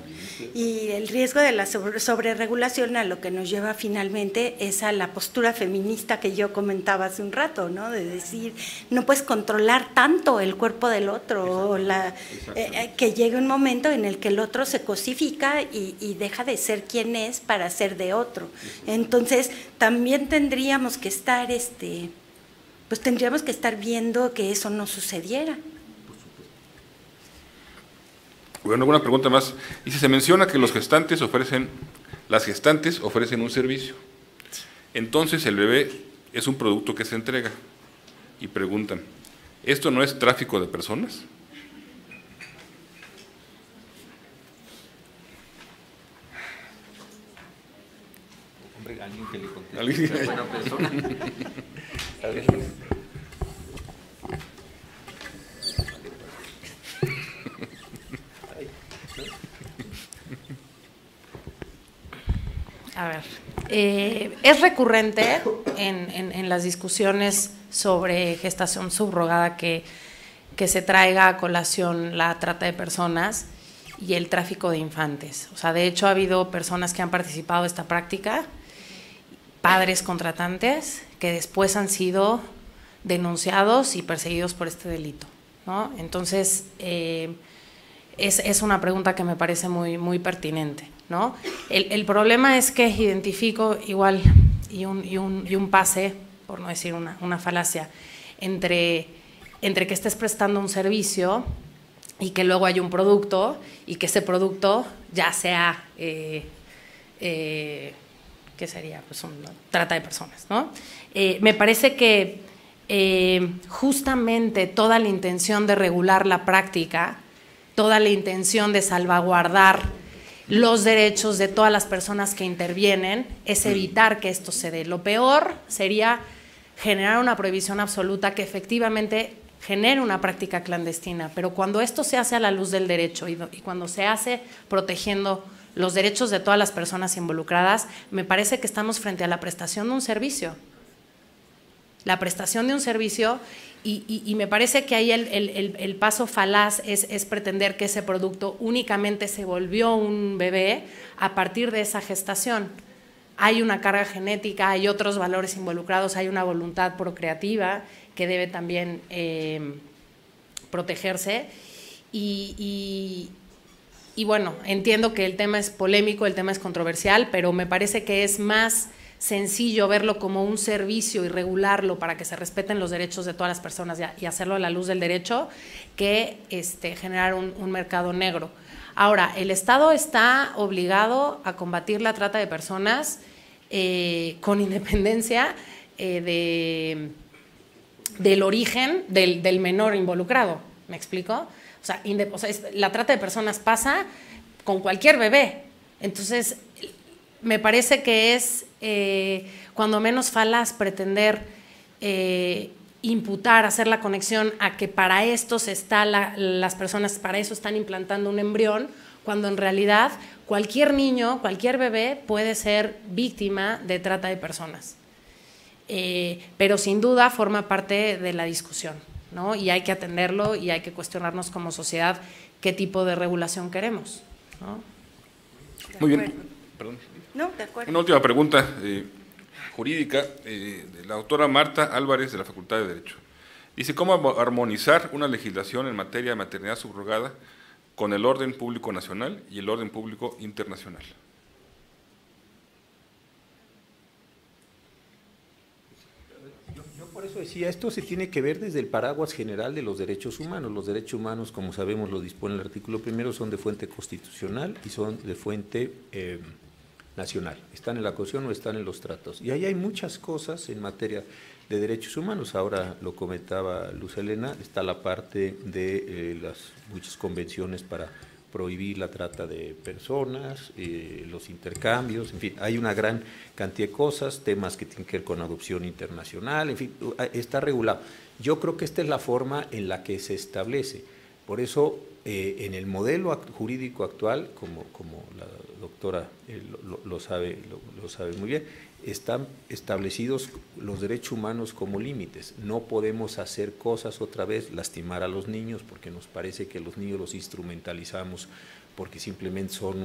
Y el riesgo de la sobreregulación a lo que nos lleva finalmente es a la postura feminista que yo comentaba hace un rato, ¿no? De decir, no puedes controlar tanto el cuerpo del otro, o eh, eh, que llegue un momento en el que el otro se cosifica y, y deja de ser quien es para ser de otro. Entonces, también tendríamos que estar, este, pues tendríamos que estar viendo que eso no sucediera. Bueno, alguna pregunta más. Dice, se menciona que los gestantes ofrecen, las gestantes ofrecen un servicio. Entonces el bebé es un producto que se entrega. Y preguntan, ¿esto no es tráfico de personas? Hombre, alguien que le conteste. ¿Alguien? (laughs) persona. A ver, eh, es recurrente en, las discusiones sobre gestación subrogada que, se traiga a colación la trata de personas y el tráfico de infantes. O sea, de hecho ha habido personas que han participado de esta práctica, padres contratantes, que después han sido denunciados y perseguidos por este delito. Entonces, eh, es, es, una pregunta que me parece muy, muy pertinente. El, problema es que identifico igual y un, pase, por no decir una, falacia, entre, que estés prestando un servicio y que luego hay un producto y que ese producto ya sea, eh, eh, ¿qué sería? Pues trata de personas, eh, me parece que justamente toda la intención de regular la práctica, toda la intención de salvaguardar los derechos de todas las personas que intervienen, es mm. evitar que esto se dé. Lo peor sería generar una prohibición absoluta que efectivamente genere una práctica clandestina, pero cuando esto se hace a la luz del derecho y, cuando se hace protegiendo los derechos de todas las personas involucradas, me parece que estamos frente a la prestación de un servicio. La prestación de un servicio y, me parece que ahí el, paso falaz es, pretender que ese producto únicamente se volvió un bebé a partir de esa gestación. Hay una carga genética, hay otros valores involucrados, hay una voluntad procreativa que debe también eh, protegerse. y y bueno, entiendo que el tema es polémico, el tema es controversial, pero me parece que es más sencillo verlo como un servicio y regularlo para que se respeten los derechos de todas las personas y hacerlo a la luz del derecho que este, generar un, mercado negro. Ahora, el Estado está obligado a combatir la trata de personas eh, con (laughs) independencia eh, de, del origen del, menor involucrado. ¿Me explico? O sea, la trata de personas pasa con cualquier bebé. Entonces, me parece que es eh, cuando menos falas pretender eh, imputar, hacer la conexión a que para esto se está las personas, para eso están implantando un embrión, cuando en realidad cualquier niño, cualquier bebé puede ser víctima de trata de personas. Eh, pero sin duda forma parte de la discusión, ¿no? Y hay que atenderlo y hay que cuestionarnos como sociedad qué tipo de regulación queremos. Muy bien. Perdón. Una última pregunta eh, jurídica eh, de la doctora Marta Álvarez de la Facultad de Derecho. Dice, ¿cómo armonizar una legislación en materia de maternidad subrogada con el orden público nacional y el orden público internacional? Yo por eso decía, esto se tiene que ver desde el paraguas general de los derechos humanos. Los derechos humanos, como sabemos, lo dispone el artículo primero, son de fuente constitucional y son de fuente eh, nacional. Están en la cuestión o están en los tratos. Y ahí hay muchas cosas en materia de derechos humanos. Ahora lo comentaba Luz Elena, está la parte de eh, las muchas convenciones para prohibir la trata de personas, eh, los intercambios, en fin, hay una gran cantidad de cosas, temas que tienen que ver con adopción internacional, en fin, ah, está regulado. Yo creo que esta es la forma en la que se establece. Por eso eh, en el modelo jurídico actual, como, la doctora eh, lo, sabe, muy bien, están establecidos los derechos humanos como límites. No podemos hacer cosas otra vez, lastimar a los niños, porque nos parece que los niños los instrumentalizamos porque simplemente son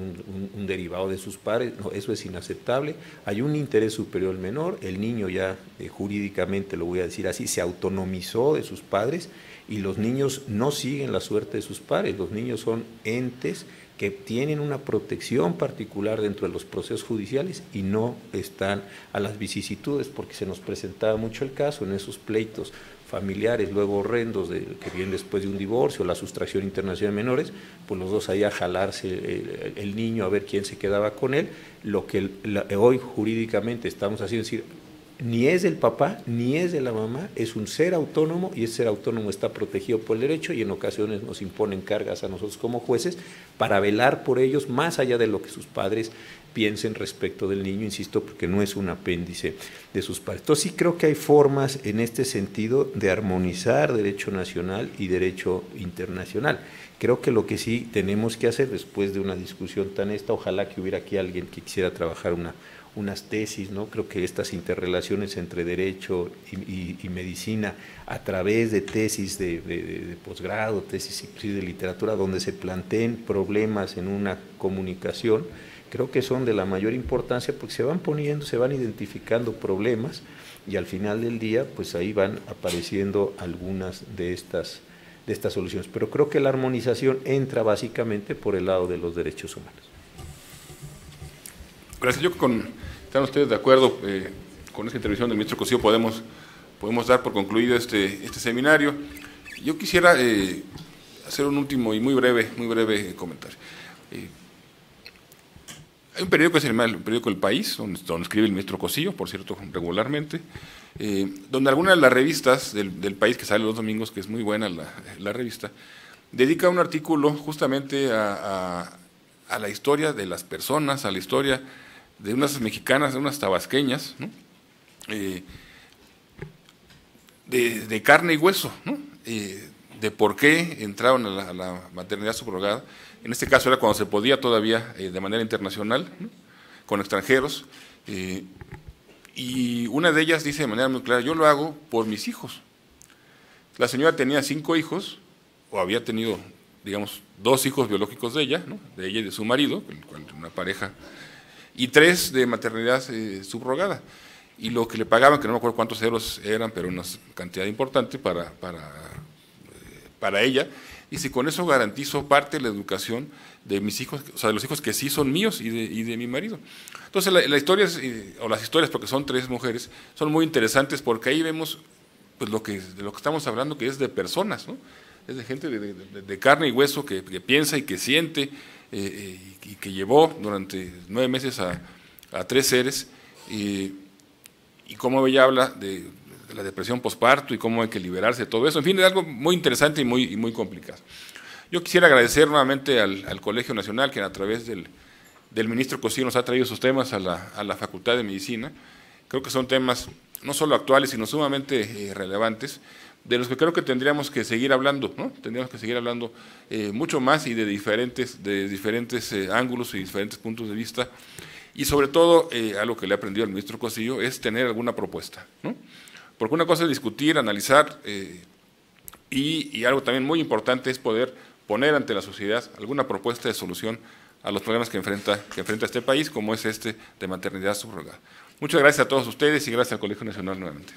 un, derivado de sus padres. eso es inaceptable. Hay un interés superior al menor. El niño ya eh, jurídicamente, lo voy a decir así, se autonomizó de sus padres y los niños no siguen la suerte de sus padres los niños son entes que tienen una protección particular dentro de los procesos judiciales y no están a las vicisitudes, porque se nos presentaba mucho el caso en esos pleitos familiares, luego horrendos, que vienen después de un divorcio, la sustracción internacional de menores, pues los dos ahí a jalarse el, niño a ver quién se quedaba con él. Lo que hoy jurídicamente estamos haciendo es decir, ni es del papá, ni es de la mamá, es un ser autónomo y ese ser autónomo está protegido por el derecho y en ocasiones nos imponen cargas a nosotros como jueces para velar por ellos más allá de lo que sus padres piensen respecto del niño, insisto, porque no es un apéndice de sus padres. Entonces sí creo que hay formas en este sentido de armonizar derecho nacional y derecho internacional. Creo que lo que sí tenemos que hacer después de una discusión tan esta, ojalá que hubiera aquí alguien que quisiera trabajar una unas tesis, ¿no? Creo que estas interrelaciones entre derecho y, medicina a través de tesis de, posgrado, tesis de literatura, donde se planteen problemas en una comunicación, creo que son de la mayor importancia porque se van poniendo, se van identificando problemas y al final del día, pues ahí van apareciendo algunas de estas, de estas soluciones. Pero creo que la armonización entra básicamente por el lado de los derechos humanos. Gracias. Yo con ¿Están ustedes de acuerdo eh, con esta intervención del ministro Cosío? Podemos, podemos dar por concluido este, este seminario. Yo quisiera eh, hacer un último y muy breve, muy breve eh, comentario. hay un periódico que se llama el periódico El País, donde, escribe el ministro Cosío, por cierto, regularmente, donde alguna de las revistas del, país que sale los domingos, que es muy buena la, revista, dedica un artículo justamente a, a, a la historia de las personas, a la historia de unas mexicanas, de unas tabasqueñas, eh, de, carne y hueso, eh, de por qué entraron a la, maternidad subrogada. En este caso era cuando se podía todavía eh, de manera internacional, con extranjeros. y una de ellas dice de manera muy clara, yo lo hago por mis hijos. La señora tenía cinco hijos, o había tenido, digamos, dos hijos biológicos de ella, de ella y de su marido, una pareja y tres de maternidad eh, subrogada. Y lo que le pagaban, que no me acuerdo cuántos euros eran, pero una cantidad importante para, para, eh, para ella. Y si con eso garantizo parte de la educación de mis hijos, o sea, de los hijos que sí son míos y de, y de mi marido. Entonces, la, historia, eh, o las historias, porque son tres mujeres, son muy interesantes porque ahí vemos pues, lo que, lo que estamos hablando, que es de personas, ¿no? Es de gente de, carne y hueso que, que piensa y que siente, eh, eh, y que llevó durante nueve meses a, tres seres, y cómo ella habla de, la depresión posparto y cómo hay que liberarse de todo eso. En fin, es algo muy interesante y muy, muy complicado. Yo quisiera agradecer nuevamente al, Colegio Nacional, que a través del, del ministro Cosío nos ha traído sus temas a la, a la, Facultad de Medicina. Creo que son temas no solo actuales, sino sumamente eh, relevantes de los que creo que tendríamos que seguir hablando, ¿no? Tendríamos que seguir hablando eh, mucho más y de diferentes, de diferentes eh, ángulos y diferentes puntos de vista. Y sobre todo, eh, algo que le he aprendido al ministro Cosillo, es tener alguna propuesta, ¿no? Porque una cosa es discutir, analizar, y, y algo también muy importante es poder poner ante la sociedad alguna propuesta de solución a los problemas que enfrenta, que enfrenta este país, como es este de maternidad subrogada. Muchas gracias a todos ustedes y gracias al Colegio Nacional nuevamente.